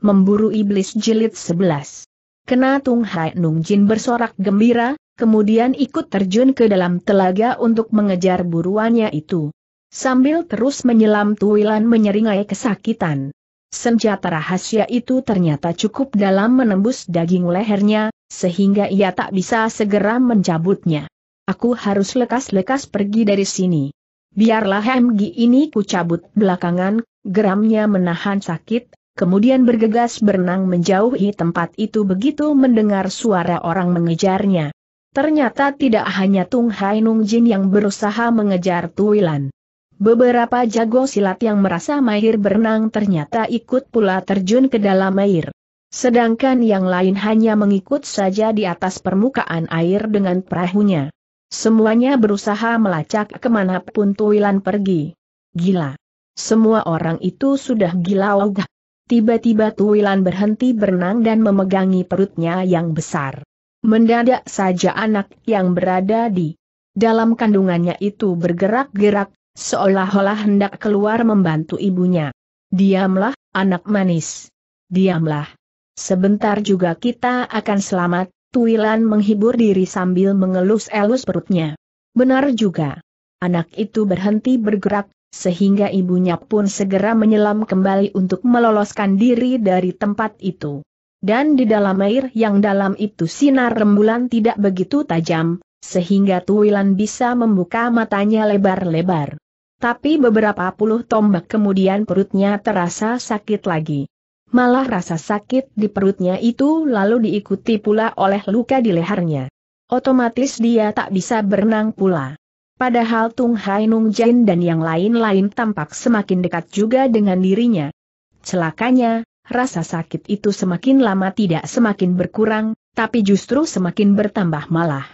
Memburu Iblis Jilid 11 Kena Tung Hai Nung Jin bersorak gembira, kemudian ikut terjun ke dalam telaga untuk mengejar buruannya itu. Sambil terus menyelam Tuilan menyeringai kesakitan. Senjata rahasia itu ternyata cukup dalam menembus daging lehernya, sehingga ia tak bisa segera mencabutnya. Aku harus lekas-lekas pergi dari sini. Biarlah MG ini kucabut belakangan, geramnya menahan sakit, kemudian bergegas berenang menjauhi tempat itu begitu mendengar suara orang mengejarnya. Ternyata tidak hanya Tung Hai Nung Jin yang berusaha mengejar Tuilan. Beberapa jago silat yang merasa mahir berenang ternyata ikut pula terjun ke dalam air. Sedangkan yang lain hanya mengikut saja di atas permukaan air dengan perahunya. Semuanya berusaha melacak kemanapun Tuilan pergi. Gila. Semua orang itu sudah gila ogah. Tiba-tiba Tuwilan berhenti berenang dan memegangi perutnya yang besar. Mendadak saja anak yang berada di dalam kandungannya itu bergerak-gerak, seolah-olah hendak keluar membantu ibunya. Diamlah, anak manis. Diamlah. Sebentar juga kita akan selamat, Tuwilan menghibur diri sambil mengelus-elus perutnya. Benar juga. Anak itu berhenti bergerak, sehingga ibunya pun segera menyelam kembali untuk meloloskan diri dari tempat itu. Dan di dalam air yang dalam itu sinar rembulan tidak begitu tajam, sehingga Tuwilan bisa membuka matanya lebar-lebar. Tapi beberapa puluh tombak kemudian perutnya terasa sakit lagi. Malah rasa sakit di perutnya itu lalu diikuti pula oleh luka di lehernya. Otomatis dia tak bisa berenang pula. Padahal Tung Hai Nung Jin dan yang lain-lain tampak semakin dekat juga dengan dirinya. Celakanya, rasa sakit itu semakin lama tidak semakin berkurang, tapi justru semakin bertambah malah.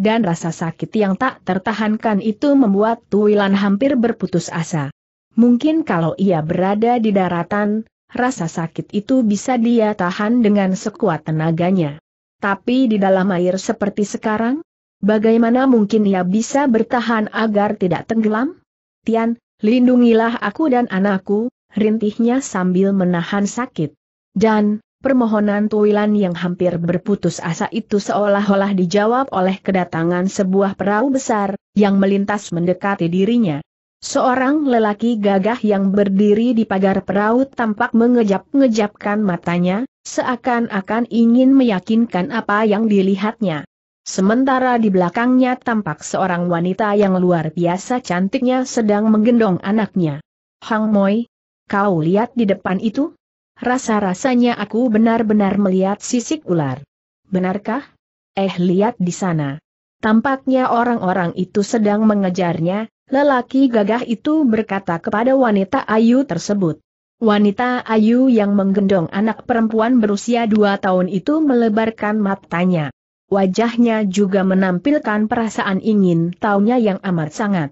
Dan rasa sakit yang tak tertahankan itu membuat Tuilan hampir berputus asa. Mungkin kalau ia berada di daratan, rasa sakit itu bisa dia tahan dengan sekuat tenaganya. Tapi di dalam air seperti sekarang, Bagaimana mungkin ia bisa bertahan agar tidak tenggelam? Tian, lindungilah aku dan anakku, rintihnya sambil menahan sakit. Dan, permohonan Tuilan yang hampir berputus asa itu seolah-olah dijawab oleh kedatangan sebuah perahu besar, yang melintas mendekati dirinya. Seorang lelaki gagah yang berdiri di pagar perahu tampak mengejap-ngejapkan matanya, seakan-akan ingin meyakinkan apa yang dilihatnya. Sementara di belakangnya tampak seorang wanita yang luar biasa cantiknya sedang menggendong anaknya. Hang Moi, kau lihat di depan itu? Rasa-rasanya aku benar-benar melihat sisik ular. Benarkah? Eh lihat di sana. Tampaknya orang-orang itu sedang mengejarnya, lelaki gagah itu berkata kepada wanita ayu tersebut. Wanita ayu yang menggendong anak perempuan berusia dua tahun itu melebarkan matanya. Wajahnya juga menampilkan perasaan ingin taunya yang amat sangat.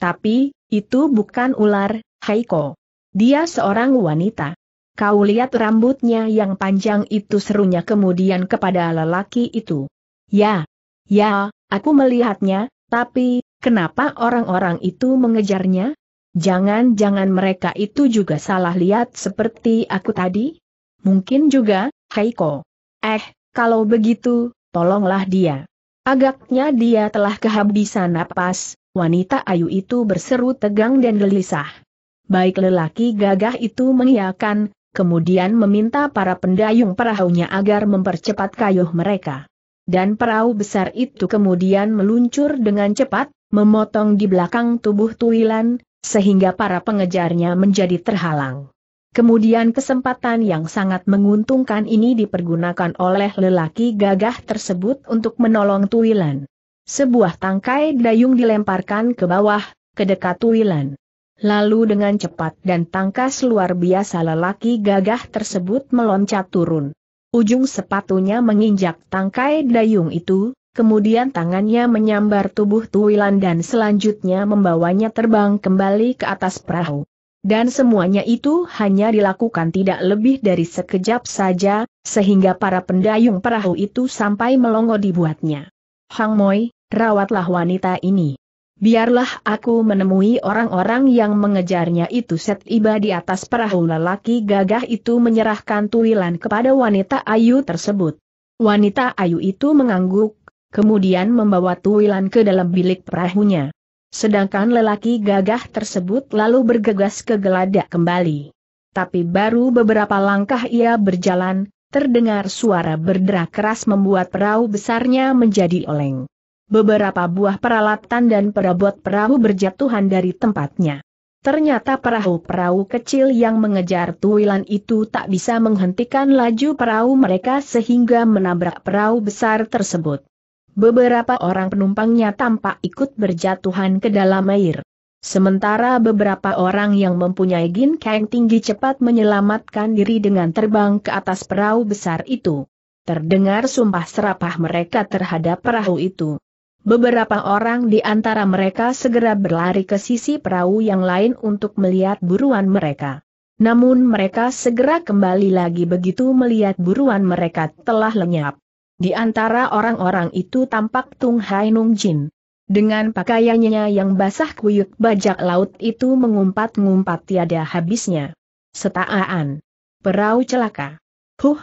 Tapi, itu bukan ular, Haiko. Dia seorang wanita. Kau lihat rambutnya yang panjang itu serunya kemudian kepada lelaki itu. Ya, ya, aku melihatnya, tapi, kenapa orang-orang itu mengejarnya? Jangan-jangan mereka itu juga salah lihat seperti aku tadi? Mungkin juga, Haiko. Eh, kalau begitu, tolonglah dia. Agaknya dia telah kehabisan napas, wanita ayu itu berseru tegang dan gelisah. Baik lelaki gagah itu mengiakan, kemudian meminta para pendayung perahunya agar mempercepat kayuh mereka. Dan perahu besar itu kemudian meluncur dengan cepat, memotong di belakang tubuh Tuilan, sehingga para pengejarnya menjadi terhalang. Kemudian kesempatan yang sangat menguntungkan ini dipergunakan oleh lelaki gagah tersebut untuk menolong Tuilan. Sebuah tangkai dayung dilemparkan ke bawah, ke dekat Tuilan. Lalu dengan cepat dan tangkas luar biasa lelaki gagah tersebut meloncat turun. Ujung sepatunya menginjak tangkai dayung itu, kemudian tangannya menyambar tubuh Tuilan dan selanjutnya membawanya terbang kembali ke atas perahu. Dan semuanya itu hanya dilakukan tidak lebih dari sekejap saja, sehingga para pendayung perahu itu sampai melongo dibuatnya. Hang Moi, rawatlah wanita ini. Biarlah aku menemui orang-orang yang mengejarnya itu set iba di atas perahu lelaki gagah itu menyerahkan tuilan kepada wanita ayu tersebut. Wanita ayu itu mengangguk, kemudian membawa tuilan ke dalam bilik perahunya. Sedangkan lelaki gagah tersebut lalu bergegas ke geladak kembali. Tapi baru beberapa langkah ia berjalan, terdengar suara berderak keras membuat perahu besarnya menjadi oleng. Beberapa buah peralatan dan perabot perahu berjatuhan dari tempatnya. Ternyata perahu-perahu kecil yang mengejar tuilan itu tak bisa menghentikan laju perahu mereka sehingga menabrak perahu besar tersebut. Beberapa orang penumpangnya tampak ikut berjatuhan ke dalam air. Sementara beberapa orang yang mempunyai ginkang tinggi cepat menyelamatkan diri dengan terbang ke atas perahu besar itu. Terdengar sumpah serapah mereka terhadap perahu itu. Beberapa orang di antara mereka segera berlari ke sisi perahu yang lain untuk melihat buruan mereka. Namun mereka segera kembali lagi begitu melihat buruan mereka telah lenyap. Di antara orang-orang itu tampak Tung Hai Nung Jin. Dengan pakaiannya yang basah kuyuk bajak laut itu mengumpat-ngumpat tiada habisnya. Setaan. Perahu celaka. Huh!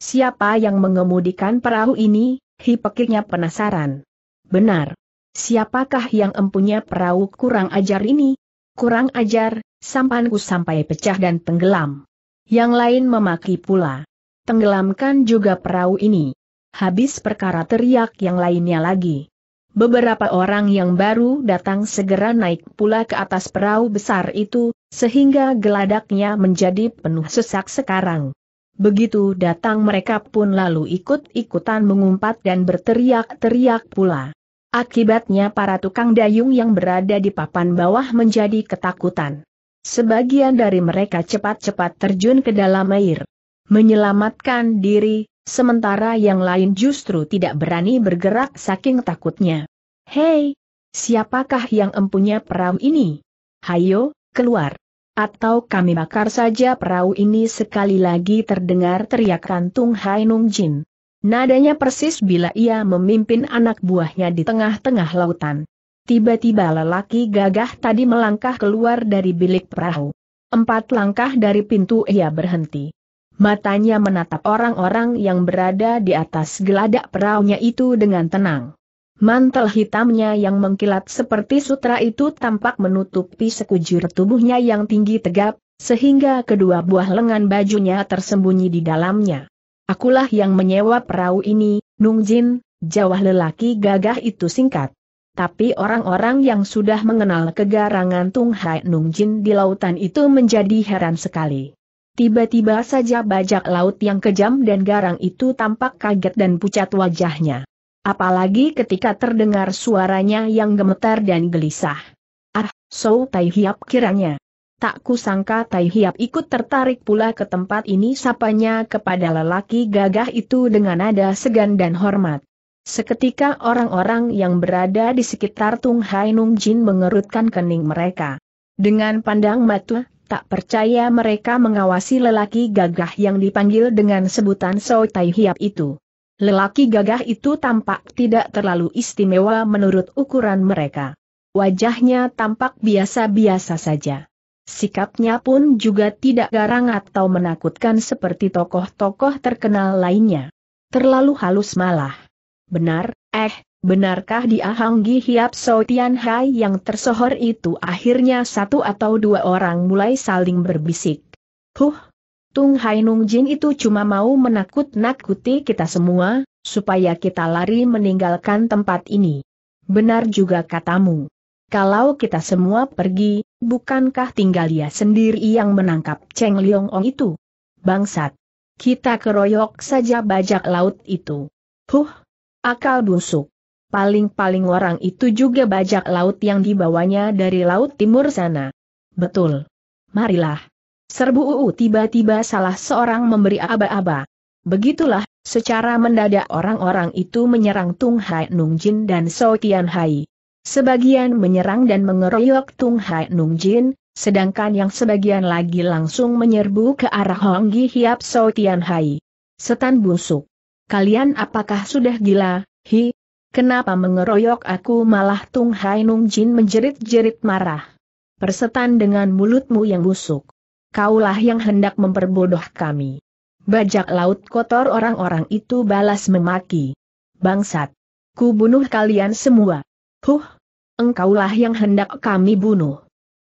Siapa yang mengemudikan perahu ini? Hi penasaran. Benar. Siapakah yang empunya perahu kurang ajar ini? Kurang ajar, sampanku sampai pecah dan tenggelam. Yang lain memaki pula. Tenggelamkan juga perahu ini habis perkara teriak yang lainnya lagi. Beberapa orang yang baru datang segera naik pula ke atas perahu besar itu, sehingga geladaknya menjadi penuh sesak sekarang. Begitu datang mereka pun lalu ikut-ikutan mengumpat dan berteriak-teriak pula. Akibatnya para tukang dayung yang berada di papan bawah menjadi ketakutan. Sebagian dari mereka cepat-cepat terjun ke dalam air. Menyelamatkan diri, sementara yang lain justru tidak berani bergerak saking takutnya. Hei, siapakah yang empunya perahu ini? Hayo, keluar. Atau kami bakar saja perahu ini sekali lagi terdengar teriakan Tung Hai Nung Jin. Nadanya persis bila ia memimpin anak buahnya di tengah-tengah lautan. Tiba-tiba lelaki gagah tadi melangkah keluar dari bilik perahu. Empat langkah dari pintu ia berhenti. Matanya menatap orang-orang yang berada di atas geladak peraunya itu dengan tenang. Mantel hitamnya yang mengkilat seperti sutra itu tampak menutupi sekujur tubuhnya yang tinggi tegap, sehingga kedua buah lengan bajunya tersembunyi di dalamnya. Akulah yang menyewa perahu ini, Nung Jin, jawah lelaki gagah itu singkat. Tapi orang-orang yang sudah mengenal kegarangan Tung Hai Nung Jin di lautan itu menjadi heran sekali. Tiba-tiba saja bajak laut yang kejam dan garang itu tampak kaget dan pucat wajahnya. Apalagi ketika terdengar suaranya yang gemetar dan gelisah. Ah, so Tai Hiap kiranya. Tak kusangka Tai Hiap ikut tertarik pula ke tempat ini sapanya kepada lelaki gagah itu dengan nada segan dan hormat. Seketika orang-orang yang berada di sekitar Tung Hai Nung Jin mengerutkan kening mereka. Dengan pandang mata, Tak percaya mereka mengawasi lelaki gagah yang dipanggil dengan sebutan So Tai Hiap itu. Lelaki gagah itu tampak tidak terlalu istimewa menurut ukuran mereka. Wajahnya tampak biasa-biasa saja. Sikapnya pun juga tidak garang atau menakutkan seperti tokoh-tokoh terkenal lainnya. Terlalu halus malah. Benar, eh, Benarkah dia Ahanggi Hiap So Tian Hai yang tersohor itu akhirnya satu atau dua orang mulai saling berbisik. Huh, Tung Hai Nung Jin itu cuma mau menakut-nakuti kita semua, supaya kita lari meninggalkan tempat ini. Benar juga katamu. Kalau kita semua pergi, bukankah tinggal dia sendiri yang menangkap Cheng Liong Ong itu? Bangsat. Kita keroyok saja bajak laut itu. Huh, akal busuk. Paling-paling orang itu juga bajak laut yang dibawanya dari laut timur sana. Betul. Marilah. Serbu UU tiba-tiba salah seorang memberi aba-aba. Begitulah, secara mendadak orang-orang itu menyerang Tung Hai Nung Jin dan So Tian Hai. Sebagian menyerang dan mengeroyok Tung Hai Nung Jin, sedangkan yang sebagian lagi langsung menyerbu ke arah Honggi Hiap So Tian Hai. Setan busuk. Kalian apakah sudah gila, Hi? Kenapa mengeroyok aku malah Tung Hai Nung Jin menjerit-jerit marah. Persetan dengan mulutmu yang busuk. Kaulah yang hendak memperbodoh kami. Bajak laut kotor orang-orang itu balas memaki. Bangsat. Ku bunuh kalian semua. Huh, engkaulah yang hendak kami bunuh.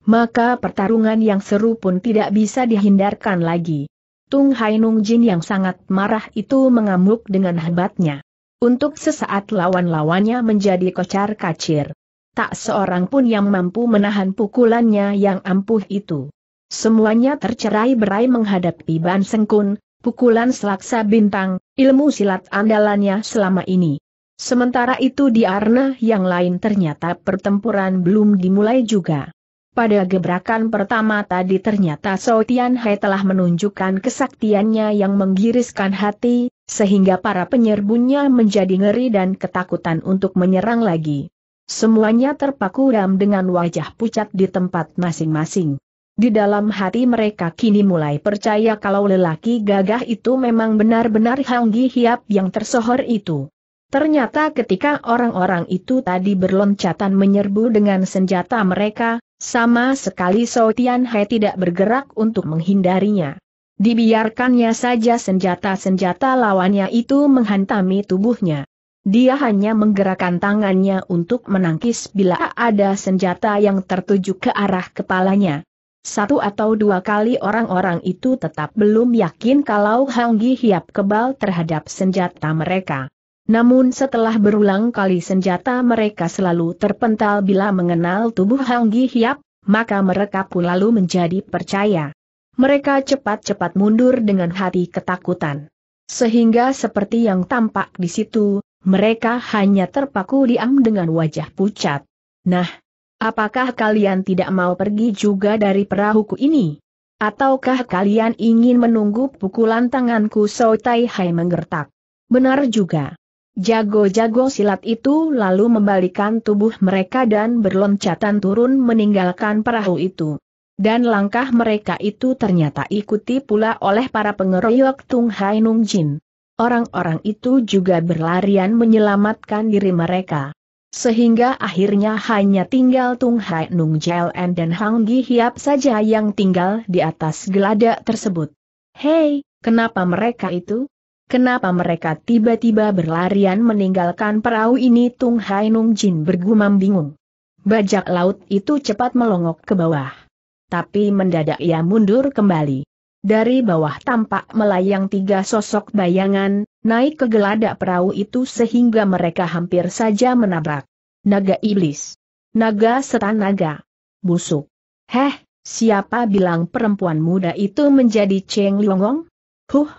Maka pertarungan yang seru pun tidak bisa dihindarkan lagi. Tung Hainung Jin yang sangat marah itu mengamuk dengan hebatnya. Untuk sesaat lawan-lawannya menjadi kocar kacir. Tak seorang pun yang mampu menahan pukulannya yang ampuh itu. Semuanya tercerai berai menghadapi Ban Sengkun, pukulan selaksa bintang, ilmu silat andalannya selama ini. Sementara itu di Arna yang lain ternyata pertempuran belum dimulai juga. Pada gebrakan pertama tadi ternyata Sotian Hai telah menunjukkan kesaktiannya yang menggiriskan hati, sehingga para penyerbunya menjadi ngeri dan ketakutan untuk menyerang lagi. Semuanya terpaku ram dengan wajah pucat di tempat masing-masing. Di dalam hati mereka kini mulai percaya kalau lelaki gagah itu memang benar-benar Hanggi Hiap yang tersohor itu. Ternyata ketika orang-orang itu tadi berloncatan menyerbu dengan senjata mereka, sama sekali Sotian Hai tidak bergerak untuk menghindarinya. Dibiarkannya saja senjata-senjata lawannya itu menghantami tubuhnya. Dia hanya menggerakkan tangannya untuk menangkis bila ada senjata yang tertuju ke arah kepalanya. Satu atau dua kali orang-orang itu tetap belum yakin kalau Gi Hiap kebal terhadap senjata mereka. Namun setelah berulang kali senjata mereka selalu terpental bila mengenal tubuh Gi Hiap, maka mereka pun lalu menjadi percaya. Mereka cepat-cepat mundur dengan hati ketakutan. Sehingga seperti yang tampak di situ, mereka hanya terpaku diam dengan wajah pucat. Nah, apakah kalian tidak mau pergi juga dari perahuku ini? Ataukah kalian ingin menunggu pukulan tanganku Tai Hai menggertak? Benar juga. Jago-jago silat itu lalu membalikan tubuh mereka dan berloncatan turun meninggalkan perahu itu. Dan langkah mereka itu ternyata ikuti pula oleh para pengeroyok Tung Hai Nung Jin. Orang-orang itu juga berlarian menyelamatkan diri mereka. Sehingga akhirnya hanya tinggal Tung Hai Nung JLN dan Hang Gi Hiap saja yang tinggal di atas geladak tersebut. Hei, kenapa mereka itu? Kenapa mereka tiba-tiba berlarian meninggalkan perahu ini Tung Hai Nung Jin bergumam bingung. Bajak laut itu cepat melongok ke bawah tapi mendadak ia mundur kembali. Dari bawah tampak melayang tiga sosok bayangan, naik ke geladak perahu itu sehingga mereka hampir saja menabrak. Naga iblis. Naga setan naga. Busuk. Heh, siapa bilang perempuan muda itu menjadi Cheng Liongong? Huh,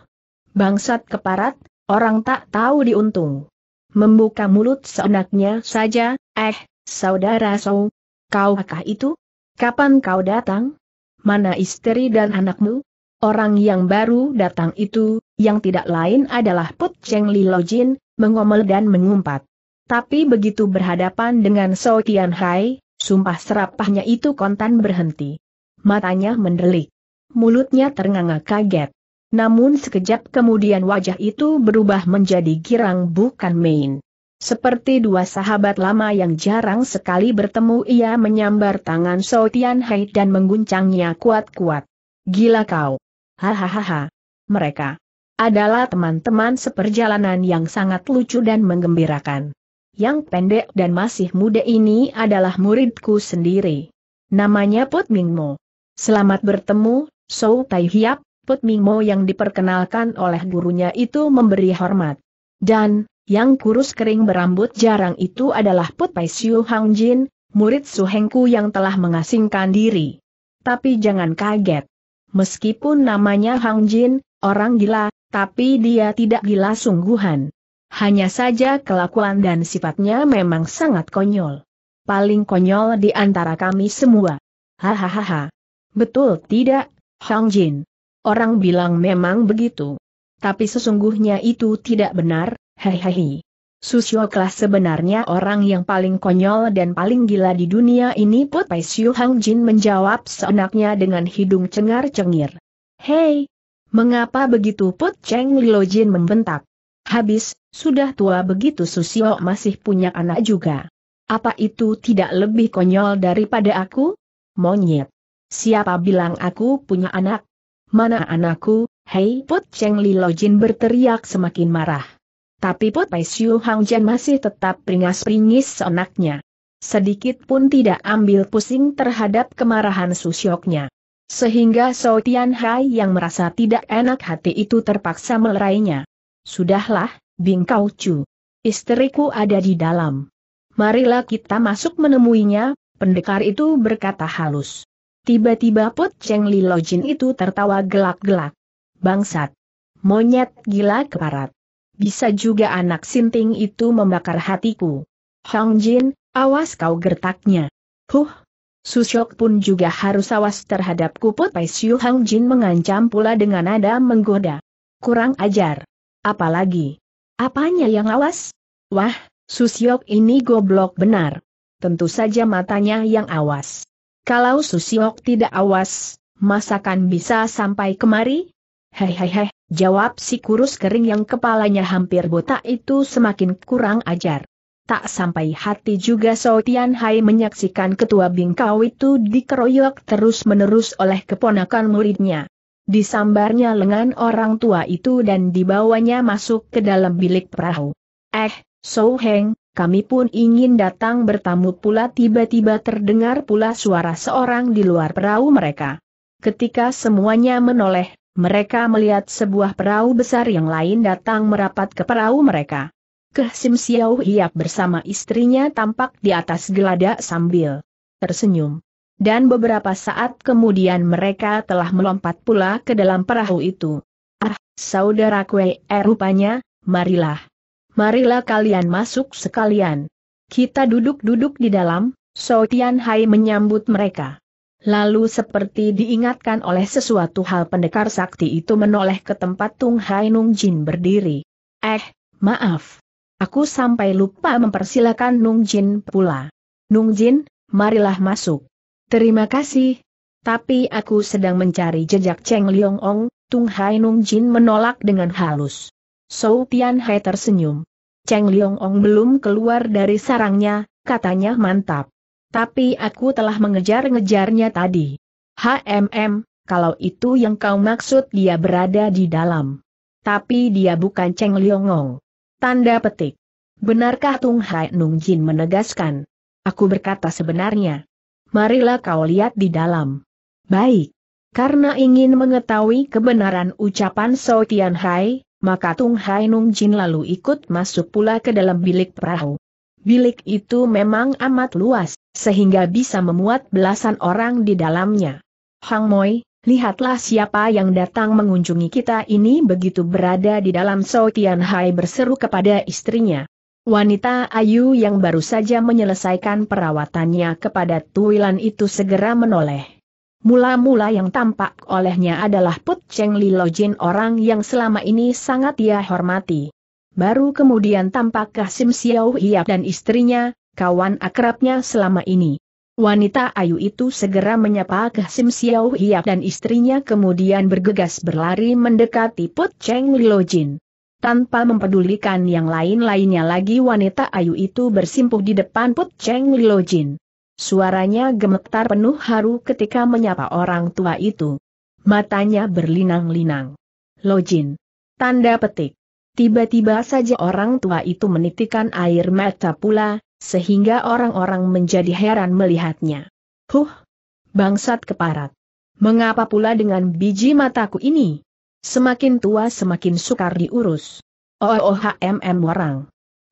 bangsat keparat, orang tak tahu diuntung. Membuka mulut seenaknya saja, eh, saudara Sou, kau akah itu? Kapan kau datang? Mana istri dan anakmu? Orang yang baru datang itu, yang tidak lain adalah Put Cheng Li Jin, mengomel dan mengumpat. Tapi begitu berhadapan dengan So Tian Hai, sumpah serapahnya itu kontan berhenti. Matanya mendelik. Mulutnya ternganga kaget. Namun sekejap kemudian wajah itu berubah menjadi girang bukan main. Seperti dua sahabat lama yang jarang sekali bertemu ia menyambar tangan So Tian dan mengguncangnya kuat-kuat. Gila kau. Hahaha. Mereka adalah teman-teman seperjalanan yang sangat lucu dan menggembirakan. Yang pendek dan masih muda ini adalah muridku sendiri. Namanya Put Mingmo. Selamat bertemu, So Tai Hiap, Put Mingmo yang diperkenalkan oleh gurunya itu memberi hormat. Dan, yang kurus kering berambut jarang itu adalah Put Pai Siu Hang Jin, murid Su Hengku yang telah mengasingkan diri. Tapi jangan kaget. Meskipun namanya Hang Jin, orang gila, tapi dia tidak gila sungguhan. Hanya saja kelakuan dan sifatnya memang sangat konyol. Paling konyol di antara kami semua. Hahaha. Betul tidak, Hang Jin? Orang bilang memang begitu. Tapi sesungguhnya itu tidak benar, Hehehe. Susio kelas sebenarnya orang yang paling konyol dan paling gila di dunia ini Put Pai Siu Hang Jin menjawab seenaknya dengan hidung cengar-cengir. Hei! Mengapa begitu Put Cheng Lilo Jin membentak? Habis, sudah tua begitu Susio masih punya anak juga. Apa itu tidak lebih konyol daripada aku? Monyet. Siapa bilang aku punya anak? Mana anakku? Hei Put Cheng Lilo Jin berteriak semakin marah. Tapi Pai Siu Hang Jian masih tetap pringas-pringis seenaknya. Sedikit pun tidak ambil pusing terhadap kemarahan susyoknya. Sehingga So Tian Hai yang merasa tidak enak hati itu terpaksa melerainya. Sudahlah, Bing Kau Chu. Istriku ada di dalam. Marilah kita masuk menemuinya, pendekar itu berkata halus. Tiba-tiba Pot Cheng Li login itu tertawa gelak-gelak. Bangsat. Monyet gila keparat. Bisa juga anak sinting itu membakar hatiku. Hang Jin, awas kau gertaknya. Huh, Susyok pun juga harus awas terhadap kuput Pai Siu Hang Jin mengancam pula dengan nada menggoda. Kurang ajar. Apalagi? Apanya yang awas? Wah, Susyok ini goblok benar. Tentu saja matanya yang awas. Kalau Susiok tidak awas, masakan bisa sampai kemari? Hei hei hei, jawab si kurus kering yang kepalanya hampir botak itu semakin kurang ajar. Tak sampai hati juga So Tian Hai menyaksikan ketua bingkau itu dikeroyok terus-menerus oleh keponakan muridnya. Disambarnya lengan orang tua itu dan dibawanya masuk ke dalam bilik perahu. Eh, So Heng, kami pun ingin datang bertamu pula tiba-tiba terdengar pula suara seorang di luar perahu mereka. Ketika semuanya menoleh, mereka melihat sebuah perahu besar yang lain datang merapat ke perahu mereka. Keh Sim Xiao Hiap bersama istrinya tampak di atas geladak sambil tersenyum. Dan beberapa saat kemudian mereka telah melompat pula ke dalam perahu itu. Ah, saudara kue, eh, rupanya, marilah. Marilah kalian masuk sekalian. Kita duduk-duduk di dalam, So Tian Hai menyambut mereka. Lalu seperti diingatkan oleh sesuatu hal pendekar sakti itu menoleh ke tempat Tung Hai Nung Jin berdiri. Eh, maaf. Aku sampai lupa mempersilakan Nung Jin pula. Nung Jin, marilah masuk. Terima kasih. Tapi aku sedang mencari jejak Cheng Liong Ong, Tung Hai Nung Jin menolak dengan halus. Sou Tian Hai tersenyum. Cheng Liong Ong belum keluar dari sarangnya, katanya mantap tapi aku telah mengejar-ngejarnya tadi. HMM, kalau itu yang kau maksud dia berada di dalam. Tapi dia bukan Cheng Liongong. Tanda petik. Benarkah Tung Hai Nung Jin menegaskan? Aku berkata sebenarnya. Marilah kau lihat di dalam. Baik. Karena ingin mengetahui kebenaran ucapan So Tian Hai, maka Tung Hai Nung Jin lalu ikut masuk pula ke dalam bilik perahu. Bilik itu memang amat luas sehingga bisa memuat belasan orang di dalamnya. Hang Moi, Lihatlah siapa yang datang mengunjungi kita ini begitu berada di dalam So Tian Hai berseru kepada istrinya. Wanita Ayu yang baru saja menyelesaikan perawatannya kepada Tuilan itu segera menoleh. Mula-mula yang tampak olehnya adalah Put Cheng Li Lo Jin orang yang selama ini sangat ia hormati. Baru kemudian tampak Kasim Xiao Hiap dan istrinya, kawan akrabnya selama ini. Wanita ayu itu segera menyapa ke Sim Xiao Hiap dan istrinya kemudian bergegas berlari mendekati Put Cheng Lilo Jin. Tanpa mempedulikan yang lain-lainnya lagi wanita ayu itu bersimpuh di depan Put Cheng Lilo Jin. Suaranya gemetar penuh haru ketika menyapa orang tua itu. Matanya berlinang-linang. Lojin. Tanda petik. Tiba-tiba saja orang tua itu menitikan air mata pula, sehingga orang-orang menjadi heran melihatnya. Huh, bangsat keparat. Mengapa pula dengan biji mataku ini? Semakin tua semakin sukar diurus. Oh OOHMM oh, warang.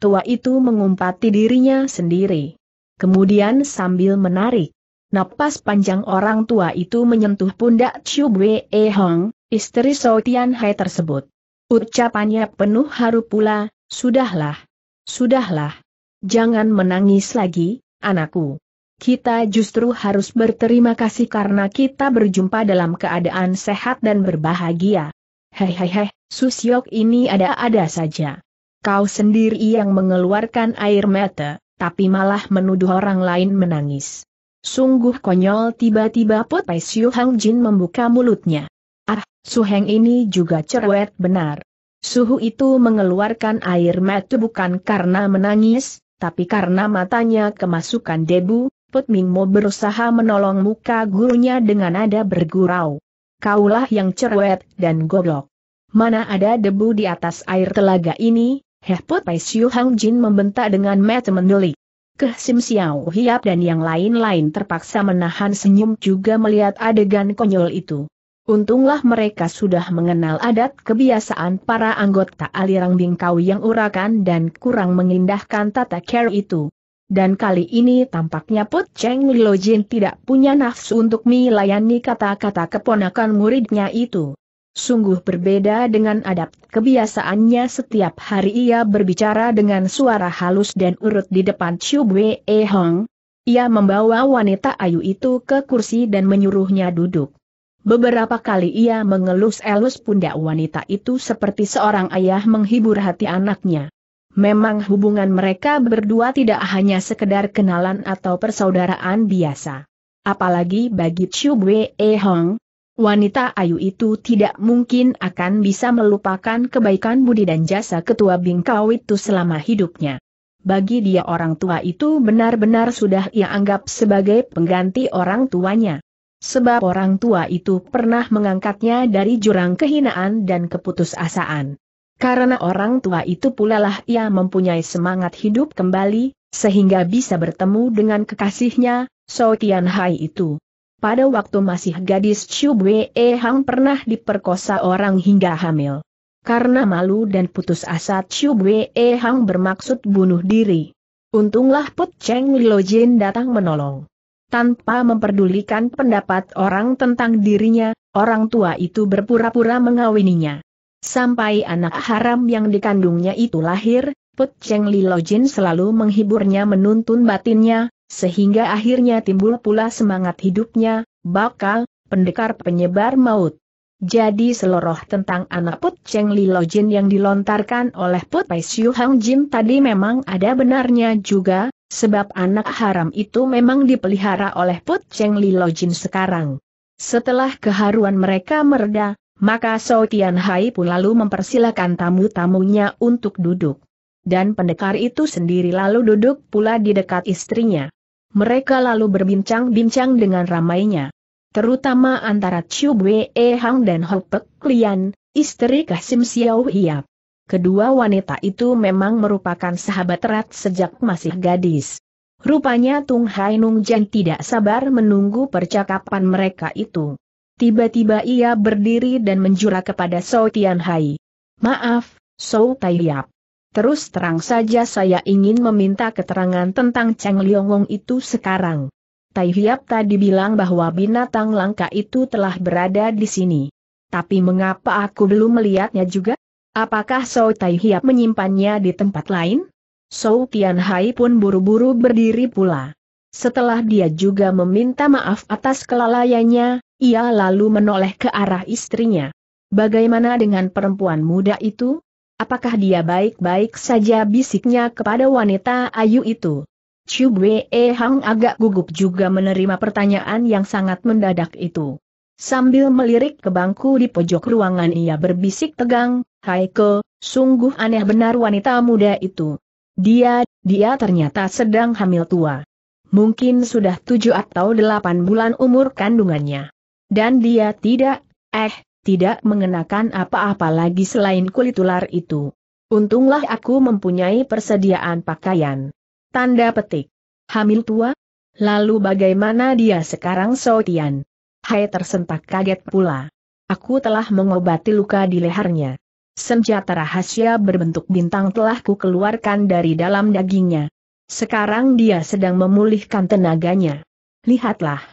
Tua itu mengumpati dirinya sendiri. Kemudian sambil menarik. Napas panjang orang tua itu menyentuh pundak Chiu Bwe e Hong, istri So Tian Hai tersebut. Ucapannya penuh haru pula, sudahlah. Sudahlah. Jangan menangis lagi, anakku. Kita justru harus berterima kasih karena kita berjumpa dalam keadaan sehat dan berbahagia. Hehehe, Susyok ini ada-ada saja. Kau sendiri yang mengeluarkan air mata, tapi malah menuduh orang lain menangis. Sungguh konyol tiba-tiba Potai Siu Hang Jin membuka mulutnya. Ah, Heng ini juga cerewet benar. Suhu itu mengeluarkan air mata bukan karena menangis, tapi karena matanya kemasukan debu, Put Mo berusaha menolong muka gurunya dengan nada bergurau. Kaulah yang cerewet dan goblok. Mana ada debu di atas air telaga ini, Heh Put Pai Siu Hang Jin membentak dengan mata menulik. Keh Sim Xiao Hiap dan yang lain-lain terpaksa menahan senyum juga melihat adegan konyol itu. Untunglah mereka sudah mengenal adat kebiasaan para anggota aliran bingkau yang urakan dan kurang mengindahkan tata care itu. Dan kali ini tampaknya Put Cheng Lilo Jin tidak punya nafsu untuk melayani kata-kata keponakan muridnya itu. Sungguh berbeda dengan adat kebiasaannya setiap hari ia berbicara dengan suara halus dan urut di depan Chiu Bwe Hong. Ia membawa wanita ayu itu ke kursi dan menyuruhnya duduk. Beberapa kali ia mengelus-elus pundak wanita itu seperti seorang ayah menghibur hati anaknya. Memang hubungan mereka berdua tidak hanya sekedar kenalan atau persaudaraan biasa. Apalagi bagi Chu Wei Hong, wanita ayu itu tidak mungkin akan bisa melupakan kebaikan budi dan jasa ketua Bingkau itu selama hidupnya. Bagi dia orang tua itu benar-benar sudah ia anggap sebagai pengganti orang tuanya. Sebab orang tua itu pernah mengangkatnya dari jurang kehinaan dan keputusasaan. Karena orang tua itu pula lah ia mempunyai semangat hidup kembali, sehingga bisa bertemu dengan kekasihnya, So Tian Hai itu. Pada waktu masih gadis Chu Bwe Hang pernah diperkosa orang hingga hamil. Karena malu dan putus asa Chu Bwe Hang bermaksud bunuh diri. Untunglah Put Cheng Lilo Jin datang menolong tanpa memperdulikan pendapat orang tentang dirinya, orang tua itu berpura-pura mengawininya. Sampai anak haram yang dikandungnya itu lahir, Put Cheng Li Lojin selalu menghiburnya menuntun batinnya, sehingga akhirnya timbul pula semangat hidupnya, bakal, pendekar penyebar maut. Jadi seluruh tentang anak Put Cheng Li Lojin yang dilontarkan oleh Put Pai Siu Hang Jin tadi memang ada benarnya juga, Sebab anak haram itu memang dipelihara oleh Put Cheng Li Jin sekarang. Setelah keharuan mereka mereda, maka Sao Tian Hai pun lalu mempersilahkan tamu-tamunya untuk duduk. Dan pendekar itu sendiri lalu duduk pula di dekat istrinya. Mereka lalu berbincang-bincang dengan ramainya. Terutama antara Chiu Wei, Hang dan Hok Pek Lian, istri Kasim Xiao Hiap kedua wanita itu memang merupakan sahabat erat sejak masih gadis. Rupanya Tung Hai Nung Jen tidak sabar menunggu percakapan mereka itu. Tiba-tiba ia berdiri dan menjura kepada Sou Tian Hai. Maaf, Sou Tai Yap. Terus terang saja saya ingin meminta keterangan tentang Cheng Liong Wong itu sekarang. Tai Hiap tadi bilang bahwa binatang langka itu telah berada di sini. Tapi mengapa aku belum melihatnya juga? Apakah Sou Tai Hiap menyimpannya di tempat lain? Sou Tian Hai pun buru-buru berdiri pula. Setelah dia juga meminta maaf atas kelalaiannya, ia lalu menoleh ke arah istrinya. Bagaimana dengan perempuan muda itu? Apakah dia baik-baik saja bisiknya kepada wanita ayu itu? Chu Wei e Hang agak gugup juga menerima pertanyaan yang sangat mendadak itu. Sambil melirik ke bangku di pojok ruangan ia berbisik tegang, Haiko, sungguh aneh benar wanita muda itu. Dia, dia ternyata sedang hamil tua. Mungkin sudah tujuh atau delapan bulan umur kandungannya. Dan dia tidak, eh, tidak mengenakan apa-apa lagi selain kulit ular itu. Untunglah aku mempunyai persediaan pakaian. Tanda petik. Hamil tua? Lalu bagaimana dia sekarang Sotian? Hai tersentak kaget pula. Aku telah mengobati luka di lehernya. Senjata rahasia berbentuk bintang telah kukeluarkan dari dalam dagingnya. Sekarang dia sedang memulihkan tenaganya. Lihatlah.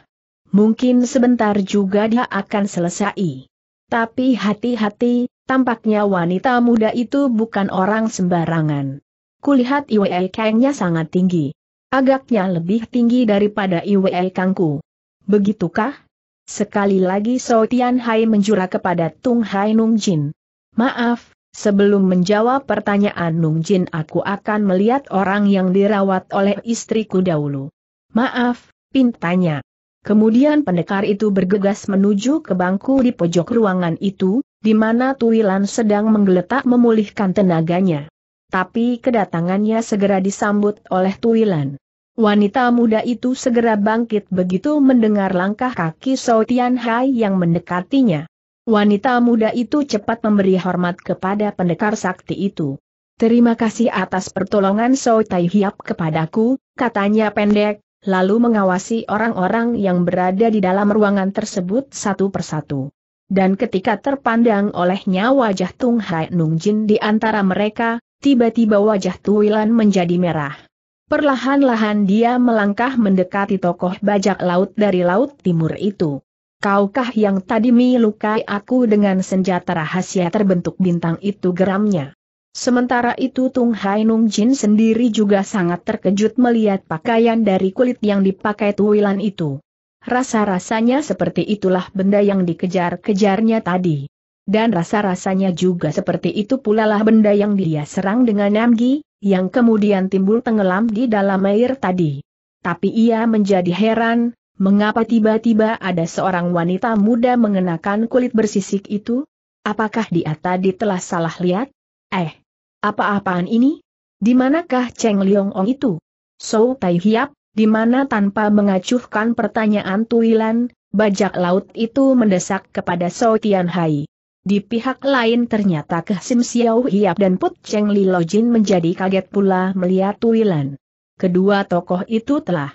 Mungkin sebentar juga dia akan selesai. Tapi hati-hati, tampaknya wanita muda itu bukan orang sembarangan. Kulihat Iwe Kangnya sangat tinggi. Agaknya lebih tinggi daripada Iwe Kangku. Begitukah? Sekali lagi So Tian Hai menjura kepada Tung Hai Nung Jin. Maaf, sebelum menjawab pertanyaan Nung Jin aku akan melihat orang yang dirawat oleh istriku dahulu. Maaf, pintanya. Kemudian pendekar itu bergegas menuju ke bangku di pojok ruangan itu, di mana Tuilan sedang menggeletak memulihkan tenaganya. Tapi kedatangannya segera disambut oleh Tuilan. Wanita muda itu segera bangkit begitu mendengar langkah kaki Sotian Hai yang mendekatinya. Wanita muda itu cepat memberi hormat kepada pendekar sakti itu. Terima kasih atas pertolongan So Tai Hiap kepadaku, katanya pendek, lalu mengawasi orang-orang yang berada di dalam ruangan tersebut satu persatu. Dan ketika terpandang olehnya wajah Tung Hai Nung Jin di antara mereka, tiba-tiba wajah Tuilan menjadi merah. Perlahan-lahan dia melangkah mendekati tokoh bajak laut dari Laut Timur itu kaukah yang tadi melukai aku dengan senjata rahasia terbentuk bintang itu geramnya. Sementara itu Tung Hai Nung Jin sendiri juga sangat terkejut melihat pakaian dari kulit yang dipakai Tuwilan itu. Rasa-rasanya seperti itulah benda yang dikejar-kejarnya tadi. Dan rasa-rasanya juga seperti itu pula lah benda yang dia serang dengan Namgi, yang kemudian timbul tenggelam di dalam air tadi. Tapi ia menjadi heran, Mengapa tiba-tiba ada seorang wanita muda mengenakan kulit bersisik itu? Apakah dia tadi telah salah lihat? Eh, apa-apaan ini? Di manakah Cheng Liong Ong itu? So Tai Hiap, di mana tanpa mengacuhkan pertanyaan Tuilan, bajak laut itu mendesak kepada So Tian Hai. Di pihak lain ternyata Keh Sim Xiao Hiap dan Put Cheng Li Jin menjadi kaget pula melihat Tuilan. Kedua tokoh itu telah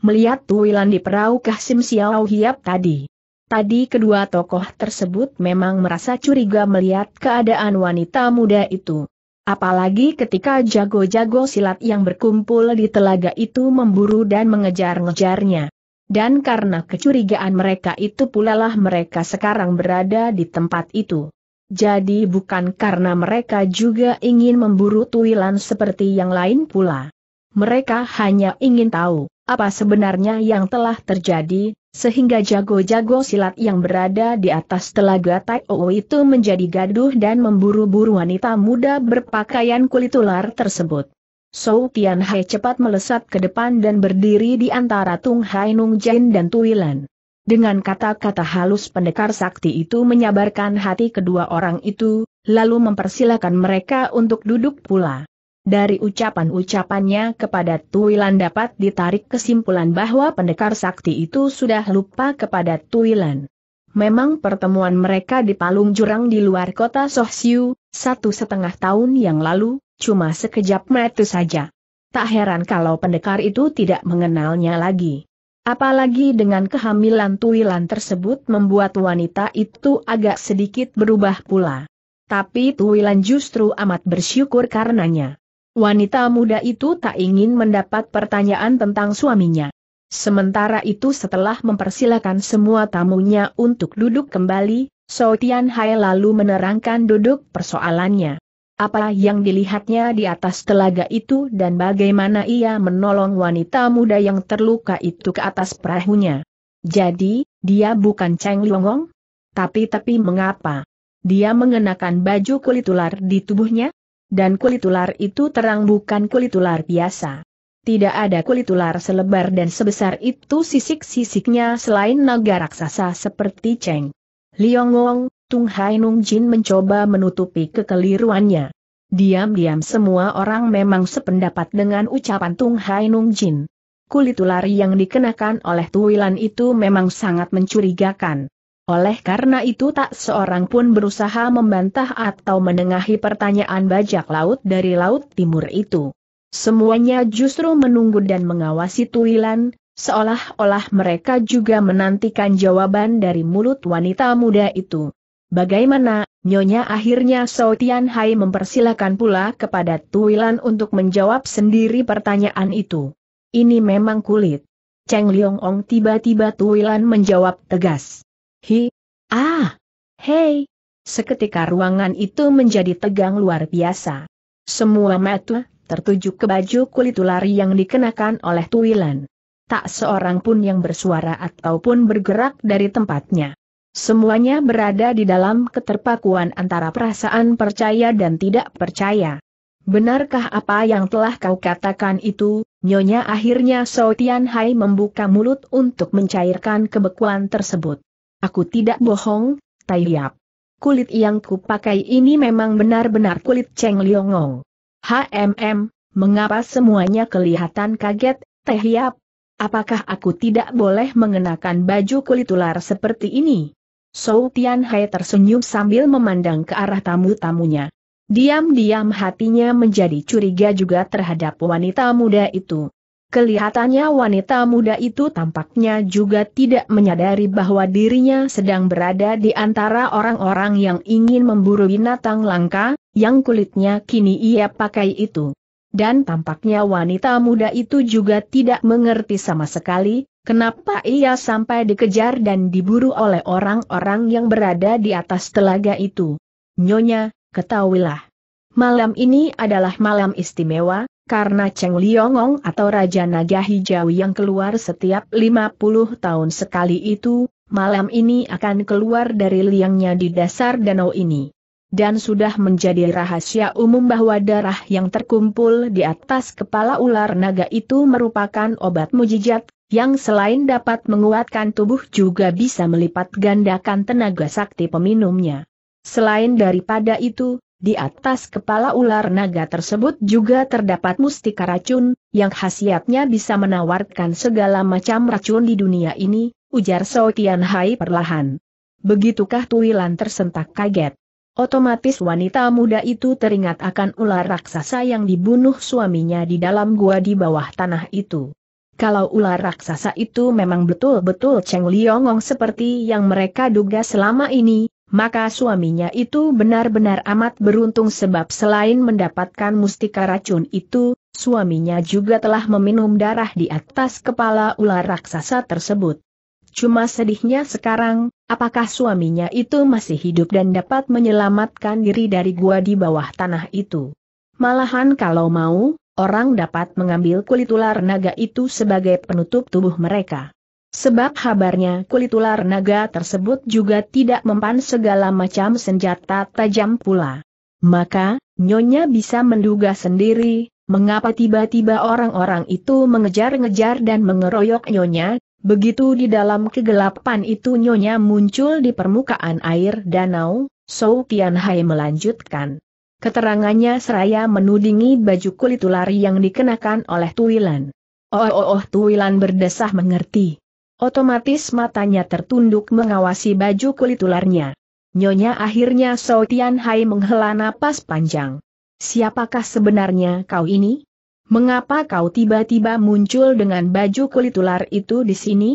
melihat Tuilan di perahu Kasim Xiao Hiap tadi. Tadi kedua tokoh tersebut memang merasa curiga melihat keadaan wanita muda itu. Apalagi ketika jago-jago silat yang berkumpul di telaga itu memburu dan mengejar-ngejarnya. Dan karena kecurigaan mereka itu pulalah mereka sekarang berada di tempat itu. Jadi bukan karena mereka juga ingin memburu Tuilan seperti yang lain pula. Mereka hanya ingin tahu, apa sebenarnya yang telah terjadi, sehingga jago-jago silat yang berada di atas telaga Taiwo itu menjadi gaduh dan memburu-buru wanita muda berpakaian kulit ular tersebut. Sou Tian Hai cepat melesat ke depan dan berdiri di antara Tung Hai Nung Jin dan Tuilan. Dengan kata-kata halus pendekar sakti itu menyabarkan hati kedua orang itu, lalu mempersilahkan mereka untuk duduk pula. Dari ucapan-ucapannya kepada Tuilan dapat ditarik kesimpulan bahwa pendekar sakti itu sudah lupa kepada Tuilan. Memang pertemuan mereka di Palung Jurang di luar kota Sohsiu, satu setengah tahun yang lalu, cuma sekejap mata saja. Tak heran kalau pendekar itu tidak mengenalnya lagi. Apalagi dengan kehamilan Tuilan tersebut membuat wanita itu agak sedikit berubah pula. Tapi Tuilan justru amat bersyukur karenanya. Wanita muda itu tak ingin mendapat pertanyaan tentang suaminya. Sementara itu setelah mempersilahkan semua tamunya untuk duduk kembali, So Tian Hai lalu menerangkan duduk persoalannya. Apa yang dilihatnya di atas telaga itu dan bagaimana ia menolong wanita muda yang terluka itu ke atas perahunya. Jadi, dia bukan Cheng Longong? Tapi-tapi mengapa? Dia mengenakan baju kulit ular di tubuhnya? Dan kulit ular itu terang bukan kulit ular biasa. Tidak ada kulit ular selebar dan sebesar itu sisik-sisiknya selain naga raksasa seperti Cheng. Liong Wong, Tung Hai Nung Jin mencoba menutupi kekeliruannya. Diam-diam semua orang memang sependapat dengan ucapan Tung Hai Nung Jin. Kulit ular yang dikenakan oleh Tuilan itu memang sangat mencurigakan. Oleh karena itu tak seorang pun berusaha membantah atau menengahi pertanyaan bajak laut dari Laut Timur itu. Semuanya justru menunggu dan mengawasi Tuilan, seolah-olah mereka juga menantikan jawaban dari mulut wanita muda itu. Bagaimana, Nyonya akhirnya Sao Tian Hai mempersilahkan pula kepada Tuilan untuk menjawab sendiri pertanyaan itu. Ini memang kulit. Cheng Liong Ong tiba-tiba Tuilan menjawab tegas. Hi, ah, hei, seketika ruangan itu menjadi tegang luar biasa. Semua mata tertuju ke baju kulit ular yang dikenakan oleh Tuilan. Tak seorang pun yang bersuara ataupun bergerak dari tempatnya. Semuanya berada di dalam keterpakuan antara perasaan percaya dan tidak percaya. Benarkah apa yang telah kau katakan itu, Nyonya akhirnya Tian Hai membuka mulut untuk mencairkan kebekuan tersebut. Aku tidak bohong, Tai Yap. Kulit yang kupakai ini memang benar-benar kulit Cheng Liongong. HMM, mengapa semuanya kelihatan kaget, Teh Yap? Apakah aku tidak boleh mengenakan baju kulit ular seperti ini? Sou Tian tersenyum sambil memandang ke arah tamu-tamunya. Diam-diam hatinya menjadi curiga juga terhadap wanita muda itu. Kelihatannya wanita muda itu tampaknya juga tidak menyadari bahwa dirinya sedang berada di antara orang-orang yang ingin memburu binatang langka, yang kulitnya kini ia pakai itu. Dan tampaknya wanita muda itu juga tidak mengerti sama sekali, kenapa ia sampai dikejar dan diburu oleh orang-orang yang berada di atas telaga itu. Nyonya, ketahuilah. Malam ini adalah malam istimewa, karena Cheng Liongong atau Raja Naga Hijau yang keluar setiap 50 tahun sekali itu, malam ini akan keluar dari liangnya di dasar danau ini. Dan sudah menjadi rahasia umum bahwa darah yang terkumpul di atas kepala ular naga itu merupakan obat mujijat, yang selain dapat menguatkan tubuh juga bisa melipat gandakan tenaga sakti peminumnya. Selain daripada itu, di atas kepala ular naga tersebut juga terdapat mustika racun, yang khasiatnya bisa menawarkan segala macam racun di dunia ini, ujar So Tian Hai perlahan. Begitukah Tuilan tersentak kaget. Otomatis wanita muda itu teringat akan ular raksasa yang dibunuh suaminya di dalam gua di bawah tanah itu. Kalau ular raksasa itu memang betul-betul Cheng Liongong seperti yang mereka duga selama ini, maka suaminya itu benar-benar amat beruntung sebab selain mendapatkan mustika racun itu, suaminya juga telah meminum darah di atas kepala ular raksasa tersebut. Cuma sedihnya sekarang, apakah suaminya itu masih hidup dan dapat menyelamatkan diri dari gua di bawah tanah itu? Malahan kalau mau, orang dapat mengambil kulit ular naga itu sebagai penutup tubuh mereka. Sebab habarnya kulit ular naga tersebut juga tidak mempan segala macam senjata tajam pula. Maka, Nyonya bisa menduga sendiri, mengapa tiba-tiba orang-orang itu mengejar-ngejar dan mengeroyok Nyonya, begitu di dalam kegelapan itu Nyonya muncul di permukaan air danau, Sou Tianhai melanjutkan. Keterangannya seraya menudingi baju kulit ular yang dikenakan oleh Tuilan. Oh oh oh Tuilan berdesah mengerti. Otomatis matanya tertunduk mengawasi baju kulit ularnya. Nyonya akhirnya Sao Tian Hai menghela napas panjang. Siapakah sebenarnya kau ini? Mengapa kau tiba-tiba muncul dengan baju kulit ular itu di sini?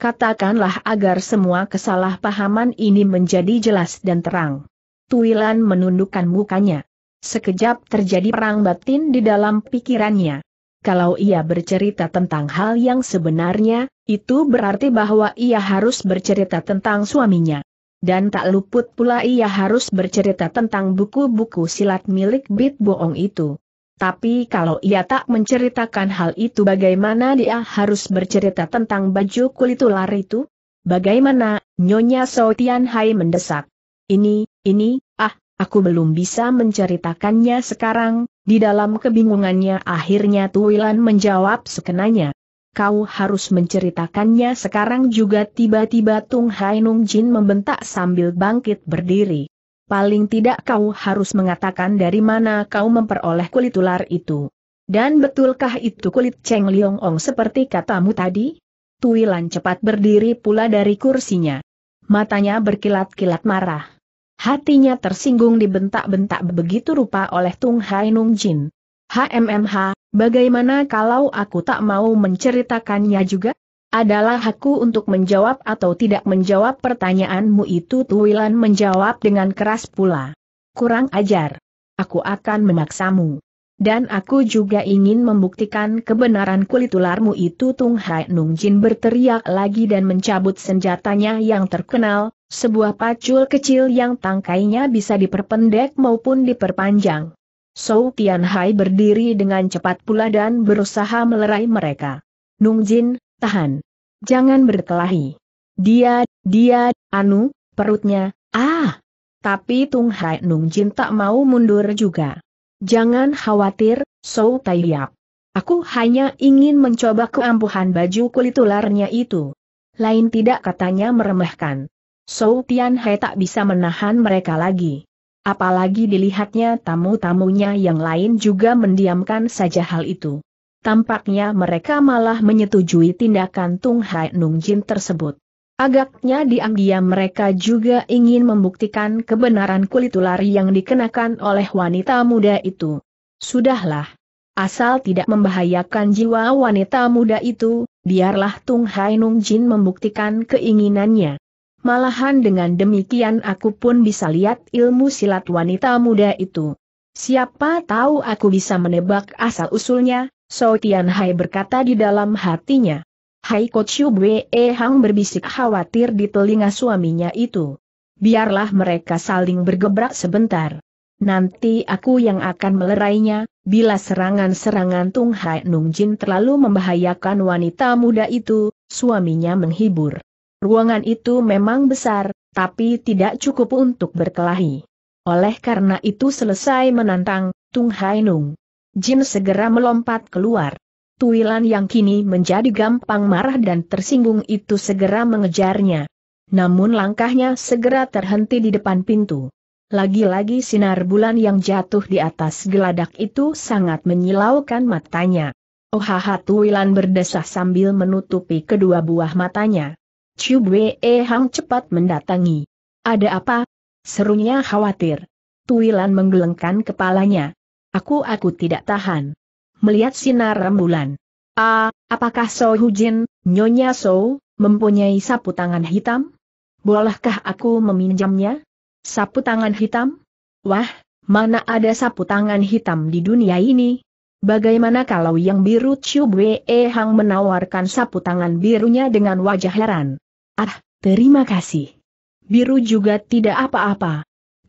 Katakanlah agar semua kesalahpahaman ini menjadi jelas dan terang. Tuilan menundukkan mukanya. Sekejap terjadi perang batin di dalam pikirannya kalau ia bercerita tentang hal yang sebenarnya, itu berarti bahwa ia harus bercerita tentang suaminya. Dan tak luput pula ia harus bercerita tentang buku-buku silat milik Bit Boong itu. Tapi kalau ia tak menceritakan hal itu bagaimana dia harus bercerita tentang baju kulit ular itu? Bagaimana, Nyonya Tian Hai mendesak. Ini, ini, ah, aku belum bisa menceritakannya sekarang, di dalam kebingungannya akhirnya Tuilan menjawab sekenanya. Kau harus menceritakannya sekarang juga tiba-tiba Tung Hainung Jin membentak sambil bangkit berdiri. Paling tidak kau harus mengatakan dari mana kau memperoleh kulit ular itu. Dan betulkah itu kulit Cheng Liong Ong seperti katamu tadi? Tuilan cepat berdiri pula dari kursinya. Matanya berkilat-kilat marah. Hatinya tersinggung dibentak-bentak begitu rupa oleh Tung Hai Nung Jin. HMMH, bagaimana kalau aku tak mau menceritakannya juga? Adalah hakku untuk menjawab atau tidak menjawab pertanyaanmu itu Tuilan menjawab dengan keras pula. Kurang ajar. Aku akan memaksamu. Dan aku juga ingin membuktikan kebenaran kulit ularmu itu Tung Hai Nung Jin berteriak lagi dan mencabut senjatanya yang terkenal, sebuah pacul kecil yang tangkainya bisa diperpendek maupun diperpanjang. Sou Tianhai berdiri dengan cepat pula dan berusaha melerai mereka. Nung Jin, tahan. Jangan berkelahi. Dia, dia, anu, perutnya, ah. Tapi Tung Hai Nung Jin tak mau mundur juga. Jangan khawatir, Sou Taiyap. Aku hanya ingin mencoba keampuhan baju kulit ularnya itu. Lain tidak katanya meremehkan. Sou Hai tak bisa menahan mereka lagi. Apalagi dilihatnya tamu-tamunya yang lain juga mendiamkan saja hal itu. Tampaknya mereka malah menyetujui tindakan Tung Hai Nung Jin tersebut. Agaknya diam-diam mereka juga ingin membuktikan kebenaran kulit ular yang dikenakan oleh wanita muda itu. Sudahlah. Asal tidak membahayakan jiwa wanita muda itu, biarlah Tung Hai Nung Jin membuktikan keinginannya. Malahan dengan demikian aku pun bisa lihat ilmu silat wanita muda itu. Siapa tahu aku bisa menebak asal-usulnya, So Tian Hai berkata di dalam hatinya. Hai Kochu Bwe Hang berbisik khawatir di telinga suaminya itu. Biarlah mereka saling bergebrak sebentar. Nanti aku yang akan melerainya, bila serangan-serangan Tung Hai Nung Jin terlalu membahayakan wanita muda itu, suaminya menghibur. Ruangan itu memang besar, tapi tidak cukup untuk berkelahi. Oleh karena itu selesai menantang, Tung Hainung, Jin segera melompat keluar. Tuilan yang kini menjadi gampang marah dan tersinggung itu segera mengejarnya. Namun langkahnya segera terhenti di depan pintu. Lagi-lagi sinar bulan yang jatuh di atas geladak itu sangat menyilaukan matanya. Ohaha Tuilan berdesah sambil menutupi kedua buah matanya. Chu Bwe e Hang cepat mendatangi. Ada apa? Serunya khawatir. Tuilan menggelengkan kepalanya. Aku aku tidak tahan. Melihat sinar rembulan. Ah, apakah So Hujin, Nyonya So, mempunyai sapu tangan hitam? Bolehkah aku meminjamnya? Sapu tangan hitam? Wah, mana ada sapu tangan hitam di dunia ini? Bagaimana kalau yang biru Chiu Bwe e Hang menawarkan sapu tangan birunya dengan wajah heran? Ah, terima kasih. Biru juga tidak apa-apa.